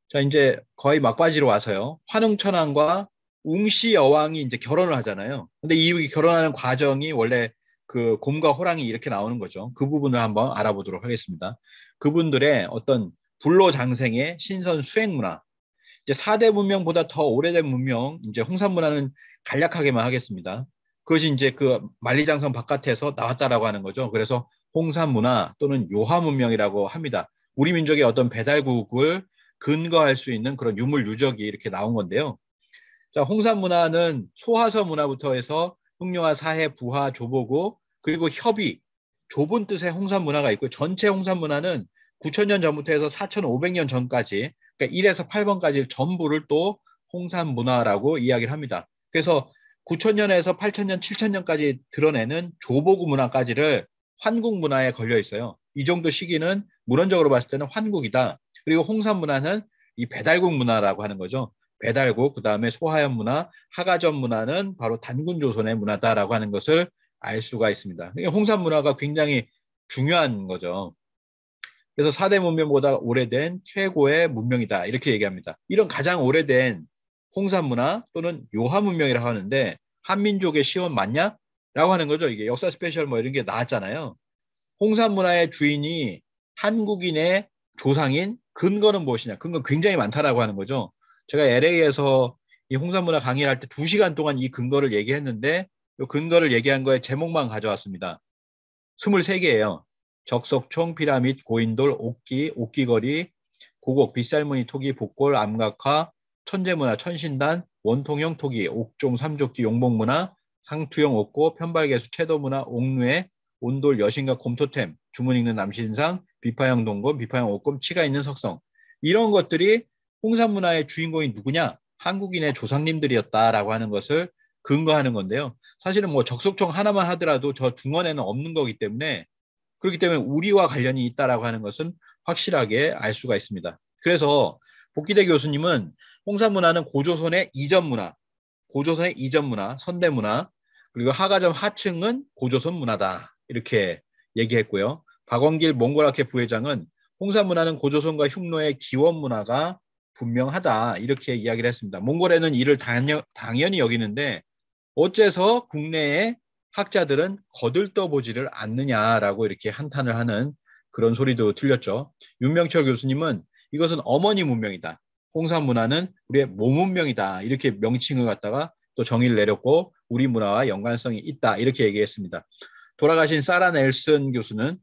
자 이제 거의 막바지로 와서요. 환웅천왕과 웅시 여왕이 이제 결혼을 하잖아요. 근데 이 결혼하는 과정이 원래 그 곰과 호랑이 이렇게 나오는 거죠. 그 부분을 한번 알아보도록 하겠습니다. 그분들의 어떤 불로장생의 신선 수행 문화. 이제 4대 문명보다 더 오래된 문명, 이제 홍산 문화는 간략하게만 하겠습니다. 그것이 이제 그 만리장성 바깥에서 나왔다라고 하는 거죠. 그래서 홍산 문화 또는 요하 문명이라고 합니다. 우리 민족의 어떤 배달국을 근거할 수 있는 그런 유물 유적이 이렇게 나온 건데요. 자, 홍산 문화는 소화서 문화부터 해서 흑룡화, 사해, 부하, 조보고 그리고 협의 좁은 뜻의 홍산 문화가 있고 전체 홍산 문화는 9천년 전부터 해서 4,500년 전까지 그러니까 1에서 8번까지 전부를 또 홍산 문화라고 이야기를 합니다. 그래서 9 0 0 0년에서8 0 0 0년7 0 0 0년까지 드러내는 조보구 문화까지를 환국 문화에 걸려 있어요. 이 정도 시기는 문헌적으로 봤을 때는 환국이다. 그리고 홍산 문화는 이 배달국 문화라고 하는 거죠. 배달국, 그 다음에 소하연 문화, 하가전 문화는 바로 단군 조선의 문화다라고 하는 것을 알 수가 있습니다. 홍산 문화가 굉장히 중요한 거죠. 그래서 4대 문명보다 오래된 최고의 문명이다. 이렇게 얘기합니다. 이런 가장 오래된 홍산 문화 또는 요하 문명이라고 하는데 한민족의 시원 맞냐? 라고 하는 거죠. 이게 역사 스페셜 뭐 이런 게 나왔잖아요. 홍산 문화의 주인이 한국인의 조상인 근거는 무엇이냐? 근거 굉장히 많다라고 하는 거죠. 제가 LA에서 이 홍산 문화 강의를 할 때2시간 동안 이 근거를 얘기했는데 이 근거를 얘기한 거에 제목만 가져왔습니다. 23개예요. 적석총, 피라밋, 고인돌, 옥기, 옥기거리, 고곡, 빗살무늬, 토기, 복골, 암각화, 천재문화, 천신단, 원통형 토기, 옥종, 삼족기, 용복문화, 상투형 옥고, 편발계수 채도문화, 옥류의 온돌, 여신과 곰토템, 주문 읽는 남신상, 비파형 동검, 비파형 옥검, 치가 있는 석성 이런 것들이 홍산 문화의 주인공이 누구냐? 한국인의 조상님들이었다라고 하는 것을 근거하는 건데요. 사실은 뭐 적속청 하나만 하더라도 저 중원에는 없는 거기 때문에 그렇기 때문에 우리와 관련이 있다라고 하는 것은 확실하게 알 수가 있습니다. 그래서 복기대 교수님은 홍산 문화는 고조선의 이전 문화, 고조선의 이전 문화, 선대 문화, 그리고 하가점 하층은 고조선 문화다. 이렇게 얘기했고요. 박원길 몽골학회 부회장은 홍산 문화는 고조선과 흉노의 기원 문화가 분명하다. 이렇게 이야기를 했습니다. 몽골에는 이를 당연, 당연히 여기는데 어째서 국내에 학자들은 거들떠보지를 않느냐라고 이렇게 한탄을 하는 그런 소리도 들렸죠. 윤명철 교수님은 이것은 어머니 문명이다. 홍산 문화는 우리의 모문명이다 이렇게 명칭을 갖다가 또 정의를 내렸고 우리 문화와 연관성이 있다 이렇게 얘기했습니다. 돌아가신 사라 넬슨 교수는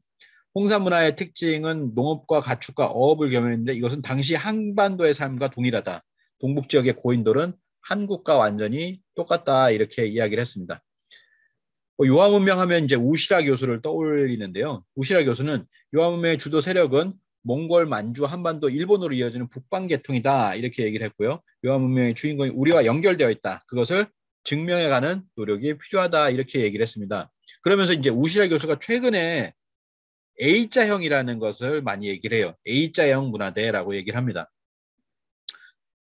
홍산 문화의 특징은 농업과 가축과 어업을 겸했는데 이것은 당시 한반도의 삶과 동일하다. 동북 지역의 고인돌은 한국과 완전히 똑같다 이렇게 이야기를 했습니다. 뭐 유화문명 하면 이제 우시라 교수를 떠올리는데요. 우시라 교수는 유화문명의 주도 세력은 몽골, 만주, 한반도, 일본으로 이어지는 북방 계통이다 이렇게 얘기를 했고요. 요한 문명의 주인공이 우리와 연결되어 있다. 그것을 증명해가는 노력이 필요하다 이렇게 얘기를 했습니다. 그러면서 이제 우시라 교수가 최근에 A자형이라는 것을 많이 얘기를 해요. A자형 문화대라고 얘기를 합니다.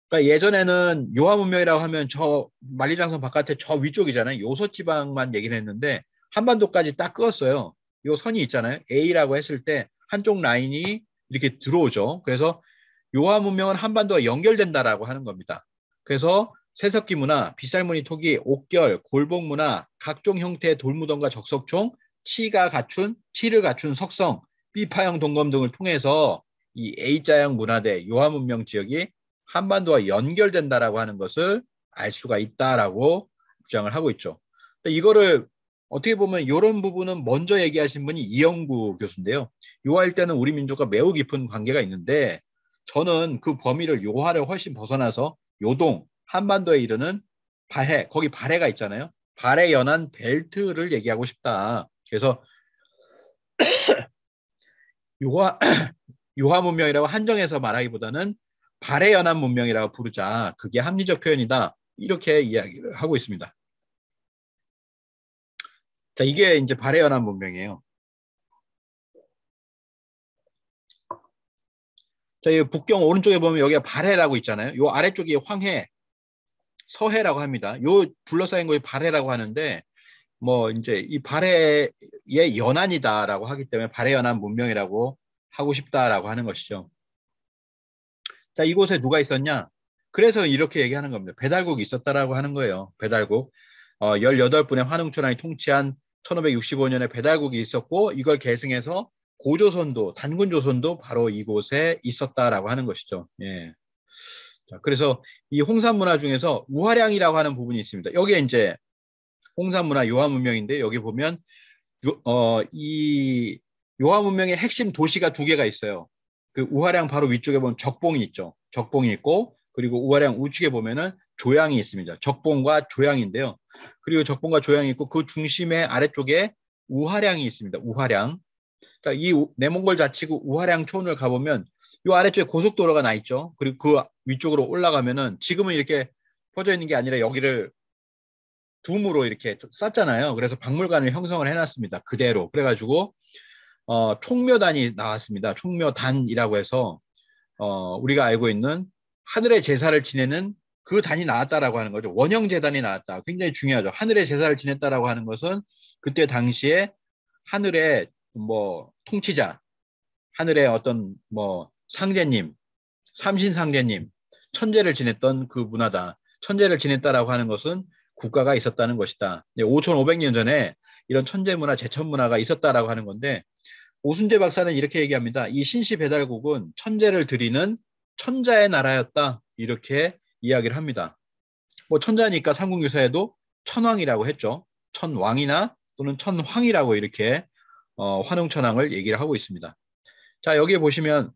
그러니까 예전에는 요하 문명이라고 하면 저 만리장성 바깥에 저 위쪽이잖아요. 요소 지방만 얘기를 했는데 한반도까지 딱 끄었어요. 요 선이 있잖아요. A라고 했을 때 한쪽 라인이 이렇게 들어오죠. 그래서 요하 문명은 한반도와 연결된다라고 하는 겁니다. 그래서 새석기 문화, 빗살무늬 토기, 옥결, 골봉 문화, 각종 형태의 돌무덤과 적석총, 치가 갖춘, 치를 갖춘 석성, 삐파형 동검 등을 통해서 이 A자형 문화대 요하 문명 지역이 한반도와 연결된다라고 하는 것을 알 수가 있다라고 주장을 하고 있죠. 이거를 어떻게 보면 이런 부분은 먼저 얘기하신 분이 이영구 교수인데요. 요할 때는 우리 민족과 매우 깊은 관계가 있는데 저는 그 범위를 요하를 훨씬 벗어나서 요동, 한반도에 이르는 바해 거기 바해가 있잖아요. 바해 연안 벨트를 얘기하고 싶다. 그래서 <coughs> 요하, <coughs> 요하 문명이라고 한정해서 말하기보다는 바해 연안 문명이라고 부르자. 그게 합리적 표현이다. 이렇게 이야기를 하고 있습니다. 자, 이게 이제 발해연한 문명이에요. 자, 이 북경 오른쪽에 보면 여기가 발해라고 있잖아요. 요 아래쪽이 황해, 서해라고 합니다. 요 둘러싸인 곳이 발해라고 하는데 뭐 이제 이 발해의 연안이다라고 하기 때문에 발해연한 문명이라고 하고 싶다라고 하는 것이죠. 자, 이곳에 누가 있었냐? 그래서 이렇게 얘기하는 겁니다. 배달국이 있었다라고 하는 거예요. 배달국. 어, 18분의 환웅천왕이 통치한 1565년에 배달국이 있었고 이걸 계승해서 고조선도 단군 조선도 바로 이곳에 있었다라고 하는 것이죠. 예. 자, 그래서 이 홍산 문화 중에서 우화량이라고 하는 부분이 있습니다. 여기에 이제 홍산 문화 요하 문명인데 여기 보면 어, 이 요하 문명의 핵심 도시가 두 개가 있어요. 그 우화량 바로 위쪽에 보면 적봉이 있죠. 적봉이 있고 그리고 우화량 우측에 보면은 조양이 있습니다. 적봉과 조양인데요. 그리고 적분과 조향이 있고 그중심에 아래쪽에 우하량이 있습니다. 우하량. 그러니까 이 내몽골 자치구 우하량 촌을 가보면 이 아래쪽에 고속도로가 나 있죠. 그리고 그 위쪽으로 올라가면은 지금은 이렇게 퍼져 있는 게 아니라 여기를 둠으로 이렇게 쌌잖아요. 그래서 박물관을 형성을 해놨습니다. 그대로. 그래가지고 어, 총묘단이 나왔습니다. 총묘단이라고 해서 어, 우리가 알고 있는 하늘의 제사를 지내는 그 단이 나왔다라고 하는 거죠. 원형 재단이 나왔다. 굉장히 중요하죠. 하늘의 제사를 지냈다라고 하는 것은 그때 당시에 하늘의 뭐 통치자, 하늘의 어떤 뭐 상제님, 삼신 상제님, 천재를 지냈던 그 문화다. 천재를 지냈다라고 하는 것은 국가가 있었다는 것이다. 5,500년 전에 이런 천재 문화, 제천 문화가 있었다라고 하는 건데 오순재 박사는 이렇게 얘기합니다. 이 신시 배달국은 천재를 드리는 천자의 나라였다. 이렇게 이야기를 합니다. 뭐 천자니까 삼국유사에도 천왕이라고 했죠. 천왕이나 또는 천황이라고 이렇게 어, 환웅천왕을 얘기를 하고 있습니다. 자 여기에 보시면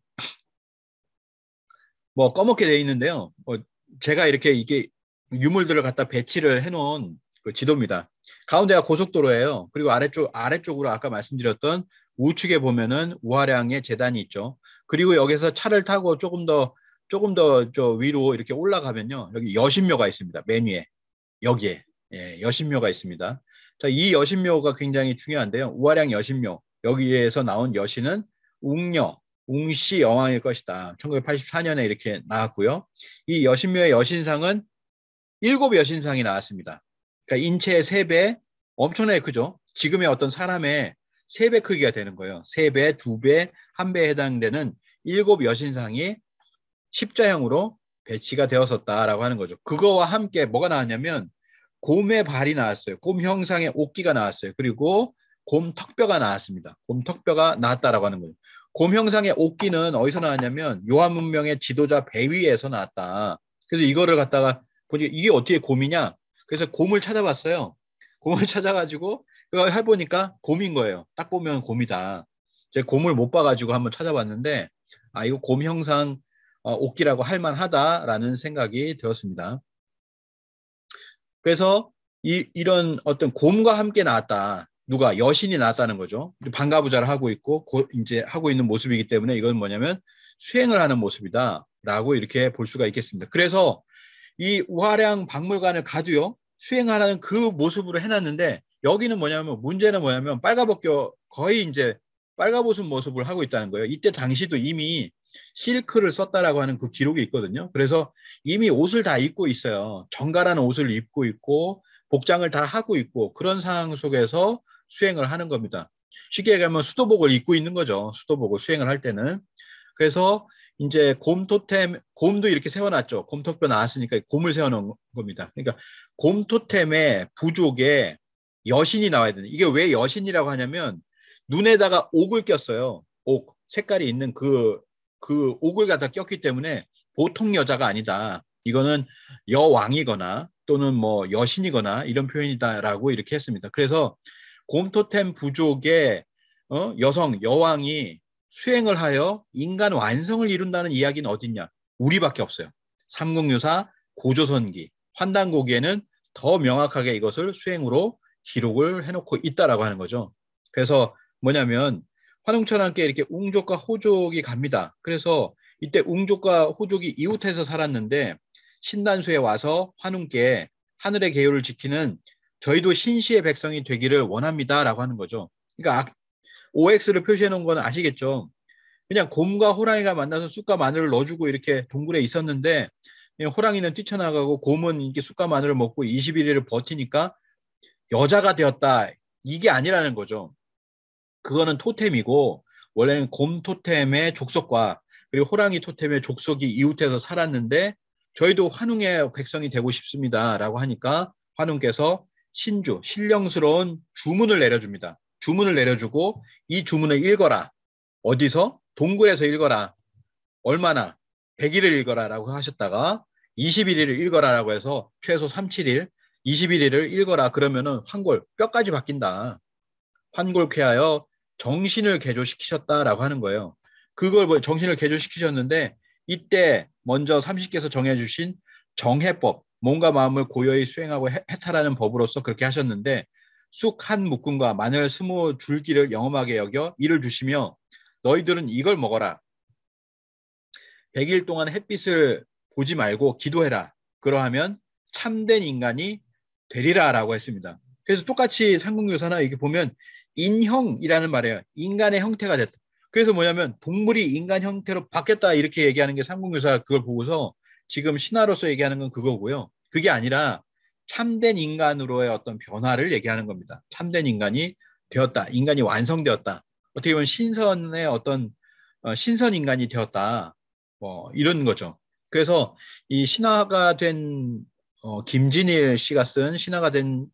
뭐 검게 돼 있는데요. 뭐 제가 이렇게 이게 유물들을 갖다 배치를 해놓은 그 지도입니다. 가운데가 고속도로예요. 그리고 아래쪽 아래쪽으로 아까 말씀드렸던 우측에 보면은 우하량의 재단이 있죠. 그리고 여기서 차를 타고 조금 더 조금 더 저 위로 이렇게 올라가면요. 여기 여신묘가 있습니다. 맨 위에. 여기에. 예, 여신묘가 있습니다. 자, 이 여신묘가 굉장히 중요한데요. 우아량 여신묘. 여기에서 나온 여신은 웅녀, 웅씨 여왕일 것이다. 1984년에 이렇게 나왔고요. 이 여신묘의 여신상은 일곱 여신상이 나왔습니다. 그러니까 인체의 세배 엄청나게 크죠. 지금의 어떤 사람의 세 배 크기가 되는 거예요. 세배두배한 배에 해당되는 일곱 여신상이 십자형으로 배치가 되었었다라고 하는 거죠. 그거와 함께 뭐가 나왔냐면 곰의 발이 나왔어요. 곰 형상의 옷기가 나왔어요. 그리고 곰 턱뼈가 나왔습니다. 곰 턱뼈가 나왔다라고 하는 거죠. 곰 형상의 옷기는 어디서 나왔냐면 요한 문명의 지도자 배위에서 나왔다. 그래서 이거를 갖다가 보니 까 이게 어떻게 곰이냐? 그래서 곰을 찾아봤어요. 곰을 <laughs> 찾아가지고 그걸 해보니까 곰인 거예요. 딱 보면 곰이다. 제가 곰을 못 봐가지고 한번 찾아봤는데 아 이거 곰 형상 어, 옥기라고 할 만하다라는 생각이 들었습니다. 그래서 이, 이런 어떤 곰과 함께 나왔다. 누가 여신이 나왔다는 거죠. 반가부자를 하고 있고 고, 이제 하고 있는 모습이기 때문에 이건 뭐냐면 수행을 하는 모습이다라고 이렇게 볼 수가 있겠습니다. 그래서 이 우화량 박물관을 가도요 수행하라는 그 모습으로 해놨는데 여기는 뭐냐면 문제는 뭐냐면 빨가벗겨 거의 이제 빨가벗은 모습을 하고 있다는 거예요. 이때 당시도 이미 실크를 썼다라고 하는 그 기록이 있거든요. 그래서 이미 옷을 다 입고 있어요. 정갈한 옷을 입고 있고 복장을 다 하고 있고 그런 상황 속에서 수행을 하는 겁니다. 쉽게 얘기하면 수도복을 입고 있는 거죠. 수도복을 수행을 할 때는. 그래서 이제 곰 토템, 곰도 이렇게 세워놨죠. 곰 턱뼈 나왔으니까 곰을 세워놓은 겁니다. 그러니까 곰 토템의 부족에 여신이 나와야 되는. 이게 왜 여신이라고 하냐면 눈에다가 옥을 꼈어요. 옥 색깔이 있는 그그 옥을 갖다 꼈기 때문에 보통 여자가 아니다. 이거는 여왕이거나 또는 뭐 여신이거나 이런 표현이다라고 이렇게 했습니다. 그래서 곰토템 부족의 어? 여성 여왕이 수행을 하여 인간 완성을 이룬다는 이야기는 어딨냐? 우리밖에 없어요. 삼국유사, 고조선기, 환단고기에는 더 명확하게 이것을 수행으로 기록을 해놓고 있다라고 하는 거죠. 그래서 뭐냐면 화농천과 함께 이렇게 웅족과 호족이 갑니다. 그래서 이때 웅족과 호족이 이웃해서 살았는데 신단수에 와서 환웅께 하늘의 계율을 지키는 저희도 신시의 백성이 되기를 원합니다라고 하는 거죠. 그러니까 OX를 표시해 놓은 건 아시겠죠. 그냥 곰과 호랑이가 만나서 쑥과 마늘을 넣어주고 이렇게 동굴에 있었는데 호랑이는 뛰쳐나가고 곰은 이렇게 쑥과 마늘을 먹고 21일을 버티니까 여자가 되었다. 이게 아니라는 거죠. 그거는 토템이고 원래는 곰 토템의 족속과 그리고 호랑이 토템의 족속이 이웃에서 살았는데 저희도 환웅의 백성이 되고 싶습니다라고 하니까 환웅께서 신주 신령스러운 주문을 내려줍니다. 주문을 내려주고 이 주문을 읽어라. 어디서? 동굴에서 읽어라. 얼마나? 100일을 읽어라라고 하셨다가 21일을 읽어라라고 해서 최소 37일, 21일을 읽어라 그러면은 환골 뼈까지 바뀐다. 환골쾌하여 정신을 개조시키셨다라고 하는 거예요. 그걸 뭐 정신을 개조시키셨는데 이때 먼저 삼십께서 정해주신 정해법, 몸과 마음을 고요히 수행하고 해, 해탈하는 법으로서 그렇게 하셨는데 쑥 한 묶음과 마늘 스무 줄기를 영험하게 여겨 이를 주시며 너희들은 이걸 먹어라. 백일 동안 햇빛을 보지 말고 기도해라. 그러하면 참된 인간이 되리라라고 했습니다. 그래서 똑같이 상궁교사나 이렇게 보면 인형이라는 말이에요. 인간의 형태가 됐다. 그래서 뭐냐면 동물이 인간 형태로 바뀌었다 이렇게 얘기하는 게 삼국유사 그걸 보고서 지금 신화로서 얘기하는 건 그거고요. 그게 아니라 참된 인간으로의 어떤 변화를 얘기하는 겁니다. 참된 인간이 되었다. 인간이 완성되었다. 어떻게 보면 신선의 어떤 어, 신선 인간이 되었다. 뭐 이런 거죠. 그래서 이 신화가 된 어, 김진일 씨가 쓴 신화가 된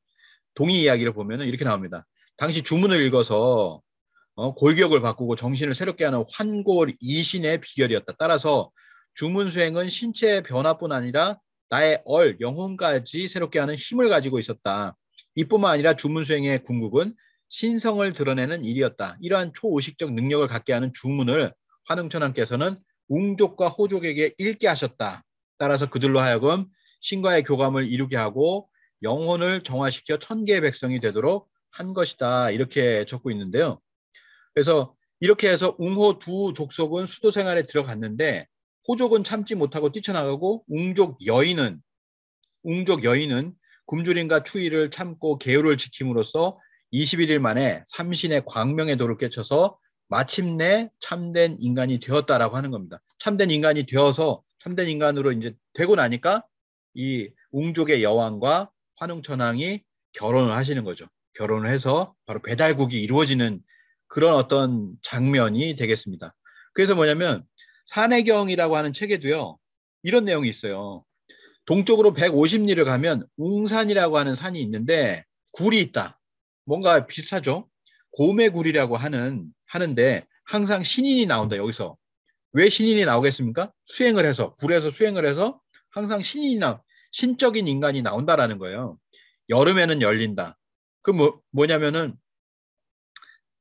동이 이야기를 보면 이렇게 나옵니다. 당시 주문을 읽어서 어, 골격을 바꾸고 정신을 새롭게 하는 환골 이신의 비결이었다. 따라서 주문 수행은 신체의 변화뿐 아니라 나의 얼, 영혼까지 새롭게 하는 힘을 가지고 있었다. 이뿐만 아니라 주문 수행의 궁극은 신성을 드러내는 일이었다. 이러한 초의식적 능력을 갖게 하는 주문을 환웅천왕께서는 웅족과 호족에게 읽게 하셨다. 따라서 그들로 하여금 신과의 교감을 이루게 하고 영혼을 정화시켜 천개의 백성이 되도록 한 것이다 이렇게 적고 있는데요. 그래서 이렇게 해서 웅호 두 족속은 수도 생활에 들어갔는데 호족은 참지 못하고 뛰쳐나가고 웅족 여인은 웅족 여인은 굶주림과 추위를 참고 계율을 지킴으로써 21일 만에 삼신의 광명의 도를 깨쳐서 마침내 참된 인간이 되었다라고 하는 겁니다. 참된 인간이 되어서 참된 인간으로 이제 되고 나니까 이 웅족의 여왕과 환웅천왕이 결혼을 하시는 거죠. 결혼을 해서 바로 배달국이 이루어지는 그런 어떤 장면이 되겠습니다. 그래서 뭐냐면 산해경이라고 하는 책에도요 이런 내용이 있어요. 동쪽으로 150리를 가면 웅산이라고 하는 산이 있는데 굴이 있다. 뭔가 비슷하죠. 고매굴이라고 하는 하는데 항상 신인이 나온다 여기서 왜 신인이 나오겠습니까? 수행을 해서 굴에서 수행을 해서 항상 신인이나 신적인 인간이 나온다라는 거예요. 여름에는 열린다. 그 뭐, 뭐냐면은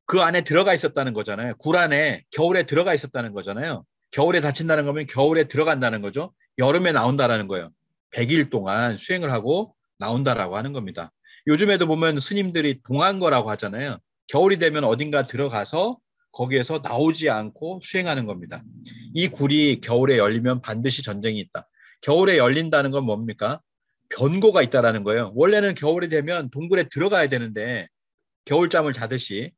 그 안에 들어가 있었다는 거잖아요. 굴 안에 겨울에 들어가 있었다는 거잖아요. 겨울에 다친다는 거면 겨울에 들어간다는 거죠. 여름에 나온다라는 거예요. 100일 동안 수행을 하고 나온다라고 하는 겁니다. 요즘에도 보면 스님들이 동안거라고 하잖아요. 겨울이 되면 어딘가 들어가서 거기에서 나오지 않고 수행하는 겁니다. 이 굴이 겨울에 열리면 반드시 전쟁이 있다. 겨울에 열린다는 건 뭡니까? 변고가 있다라는 거예요. 원래는 겨울이 되면 동굴에 들어가야 되는데 겨울잠을 자듯이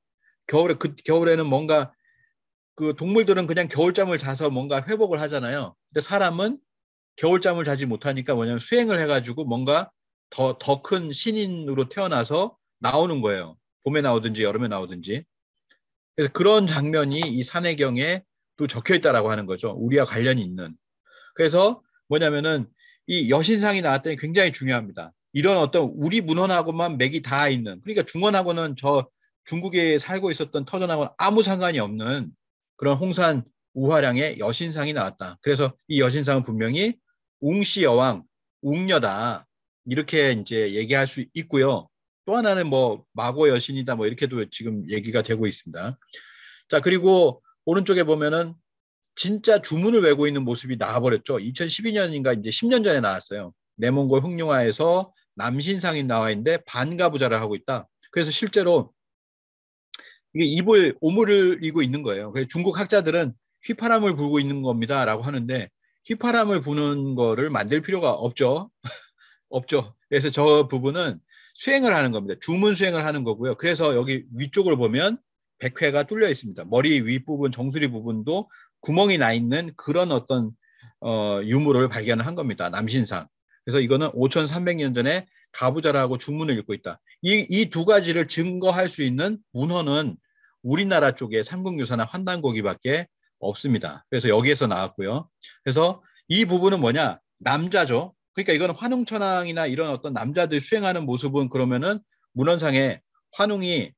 겨울에 그 겨울에는 뭔가 그 동물들은 그냥 겨울잠을 자서 뭔가 회복을 하잖아요. 근데 사람은 겨울잠을 자지 못하니까 뭐냐면 수행을 해가지고 뭔가 더 더 큰 신인으로 태어나서 나오는 거예요. 봄에 나오든지 여름에 나오든지. 그래서 그런 장면이 이 산해경에 또 적혀 있다라고 하는 거죠. 우리와 관련이 있는. 그래서 뭐냐면은 이 여신상이 나왔더니 굉장히 중요합니다. 이런 어떤 우리 문헌하고만 맥이 다 있는 그러니까 중원하고는 저 중국에 살고 있었던 터전하고는 아무 상관이 없는 그런 홍산 우화량의 여신상이 나왔다. 그래서 이 여신상은 분명히 웅씨 여왕, 웅녀다. 이렇게 이제 얘기할 수 있고요. 또 하나는 뭐 마고 여신이다 뭐 이렇게도 지금 얘기가 되고 있습니다. 자, 그리고 오른쪽에 보면은 진짜 주문을 외고 있는 모습이 나와버렸죠. 2012년인가 이제 10년 전에 나왔어요. 내몽골 흑룡화에서 남신상이 나와 있는데 반가부자를 하고 있다. 그래서 실제로 이게 입을 오물을 이고 있는 거예요. 그래서 중국 학자들은 휘파람을 불고 있는 겁니다라고 하는데 휘파람을 부는 거를 만들 필요가 없죠. <laughs> 없죠. 그래서 저 부분은 수행을 하는 겁니다. 주문 수행을 하는 거고요. 그래서 여기 위쪽을 보면 백회가 뚫려 있습니다. 머리 윗부분, 정수리 부분도 구멍이 나 있는 그런 어떤 어, 유물을 발견한 겁니다. 남신상. 그래서 이거는 5,300년 전에 가부자라고 주문을 읽고 있다. 이 이 두 가지를 증거할 수 있는 문헌은 우리나라 쪽에 삼국유사나 환단고기밖에 없습니다. 그래서 여기에서 나왔고요. 그래서 이 부분은 뭐냐? 남자죠. 그러니까 이건 환웅천왕이나 이런 어떤 남자들 수행하는 모습은 그러면은 문헌상에 환웅이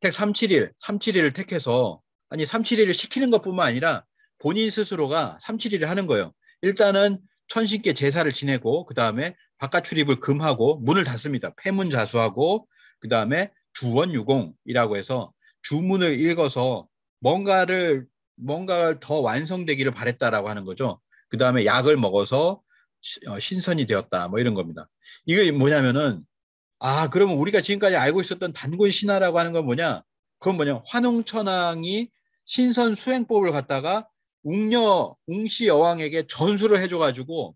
택 371, 371을 택해서 아니 삼칠1을 시키는 것뿐만 아니라 본인 스스로가 삼칠1을 하는 거예요. 일단은 천신께 제사를 지내고 그 다음에 바깥 출입을 금하고 문을 닫습니다. 폐문 자수하고 그 다음에 주원유공이라고 해서 주문을 읽어서 뭔가를 뭔가 더 완성되기를 바랬다라고 하는 거죠. 그 다음에 약을 먹어서 어, 신선이 되었다 뭐 이런 겁니다. 이게 뭐냐면은 아 그러면 우리가 지금까지 알고 있었던 단군 신화라고 하는 건 뭐냐? 그건 뭐냐? 환웅천왕이 신선 수행법을 갖다가 웅녀 웅씨 여왕에게 전수를 해줘가지고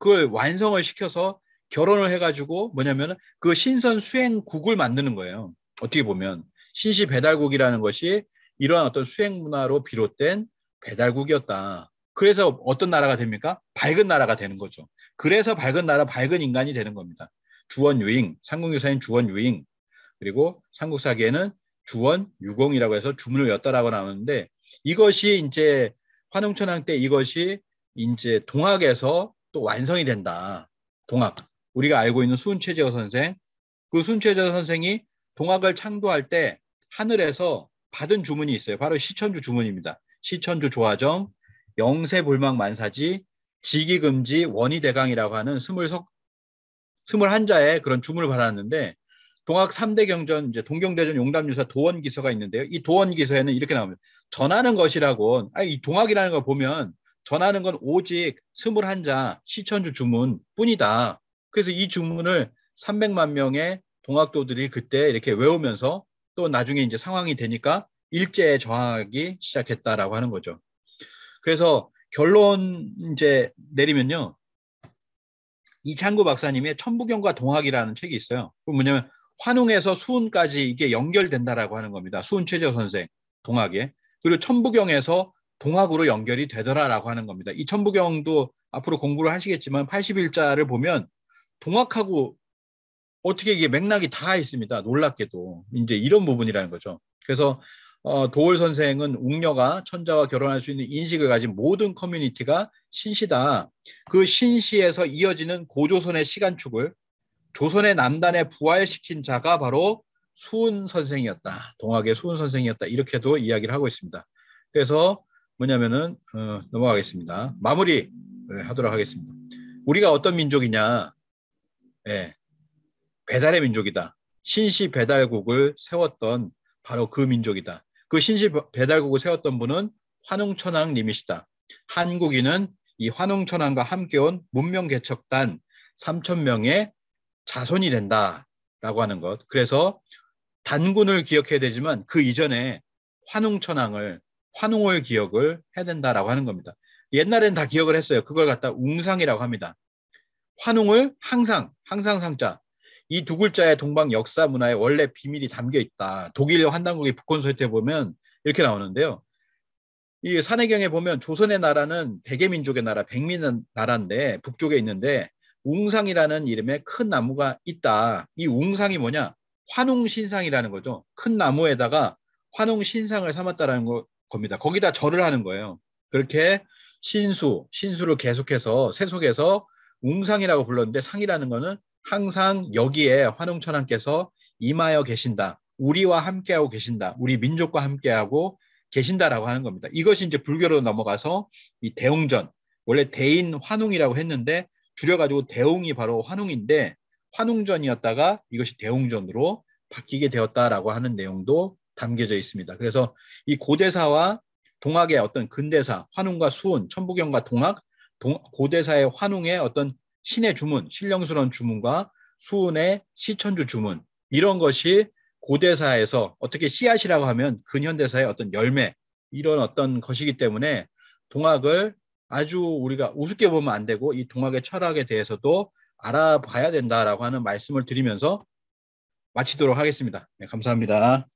그걸 완성을 시켜서 결혼을 해가지고 뭐냐면 그 신선 수행국을 만드는 거예요. 어떻게 보면 신시 배달국이라는 것이 이러한 어떤 수행 문화로 비롯된 배달국이었다. 그래서 어떤 나라가 됩니까? 밝은 나라가 되는 거죠. 그래서 밝은 나라, 밝은 인간이 되는 겁니다. 주원 유잉, 삼국유사인 주원 유잉, 그리고 삼국사기에는 주원 유공이라고 해서 주문을 였다라고 나오는데 이것이 이제 환웅천왕때 이것이 이제 동학에서 또 완성이 된다. 동학 우리가 알고 있는 수은최재호 선생 그 순최재호 선생이 동학을 창도할 때 하늘에서 받은 주문이 있어요. 바로 시천주 주문입니다. 시천주 조화정 영세불망 만사지 지기금지 원의대강이라고 하는 스물석 스물한 자의 그런 주문을 받았는데 동학 3대 경전 이제 동경대전 용담유사 도원 기서가 있는데요. 이 도원 기서에는 이렇게 나옵니다. 전하는 것이라고 아 이 동학이라는 걸 보면 전하는 건 오직 스물한 자 시천주 주문 뿐이다. 그래서 이 주문을 300만 명의 동학도들이 그때 이렇게 외우면서 또 나중에 이제 상황이 되니까 일제에 저항하기 시작했다라고 하는 거죠. 그래서 결론 이제 내리면요. 이창구 박사님의 천부경과 동학이라는 책이 있어요. 그 뭐냐면 환웅에서 수운까지 이게 연결된다라고 하는 겁니다. 수운 최재호 선생 동학에 그리고 천부경에서 동학으로 연결이 되더라라고 하는 겁니다. 이 천부경도 앞으로 공부를 하시겠지만 80일자를 보면 동학하고 어떻게 이게 맥락이 다 있습니다. 놀랍게도 이제 이런 부분이라는 거죠. 그래서 어, 도울 선생은 웅녀가 천자와 결혼할 수 있는 인식을 가진 모든 커뮤니티가 신시다. 그 신시에서 이어지는 고조선의 시간축을 조선의 남단에 부활시킨 자가 바로 수훈 선생이었다. 동학의 수훈 선생이었다. 이렇게도 이야기를 하고 있습니다. 그래서 뭐냐면은 어, 넘어가겠습니다. 마무리 예, 하도록 하겠습니다. 우리가 어떤 민족이냐? 예, 배달의 민족이다. 신시 배달국을 세웠던 바로 그 민족이다. 그 신시 배달국을 세웠던 분은 환웅천왕님이시다. 한국인은 이 환웅천왕과 함께 온 문명개척단 3천 명의 자손이 된다라고 하는 것. 그래서 단군을 기억해야 되지만 그 이전에 환웅천왕을환웅을 기억을 해야 된다라고 하는 겁니다. 옛날엔 다 기억을 했어요. 그걸 갖다 웅상이라고 합니다. 환웅을 항상 항상 상자 이 두 글자의 동방 역사 문화에 원래 비밀이 담겨 있다. 독일 환단국의 북권서트에 보면 이렇게 나오는데요. 이 산해경에 보면 조선의 나라는 백의 민족의 나라, 백민의 나라인데 북쪽에 있는데 웅상이라는 이름의 큰 나무가 있다. 이 웅상이 뭐냐? 환웅신상이라는 거죠. 큰 나무에다가 환웅신상을 삼았다라는 거, 겁니다. 거기다 절을 하는 거예요. 그렇게 신수, 신수를 계속해서 세속에서 웅상이라고 불렀는데 상이라는 거는 항상 여기에 환웅천왕께서 임하여 계신다. 우리와 함께하고 계신다. 우리 민족과 함께하고 계신다라고 하는 겁니다. 이것이 이제 불교로 넘어가서 이 대웅전, 원래 대인 환웅이라고 했는데 줄여가지고 대웅이 바로 환웅인데 환웅전이었다가 이것이 대웅전으로 바뀌게 되었다라고 하는 내용도 담겨져 있습니다. 그래서 이 고대사와 동학의 어떤 근대사, 환웅과 수운, 천부경과 동학, 동, 고대사의 환웅의 어떤 신의 주문, 신령스러운 주문과 수운의 시천주 주문 이런 것이 고대사에서 어떻게 씨앗이라고 하면 근현대사의 어떤 열매 이런 어떤 것이기 때문에 동학을 아주 우리가 우습게 보면 안 되고 이 동학의 철학에 대해서도 알아봐야 된다라고 하는 말씀을 드리면서 마치도록 하겠습니다. 네, 감사합니다.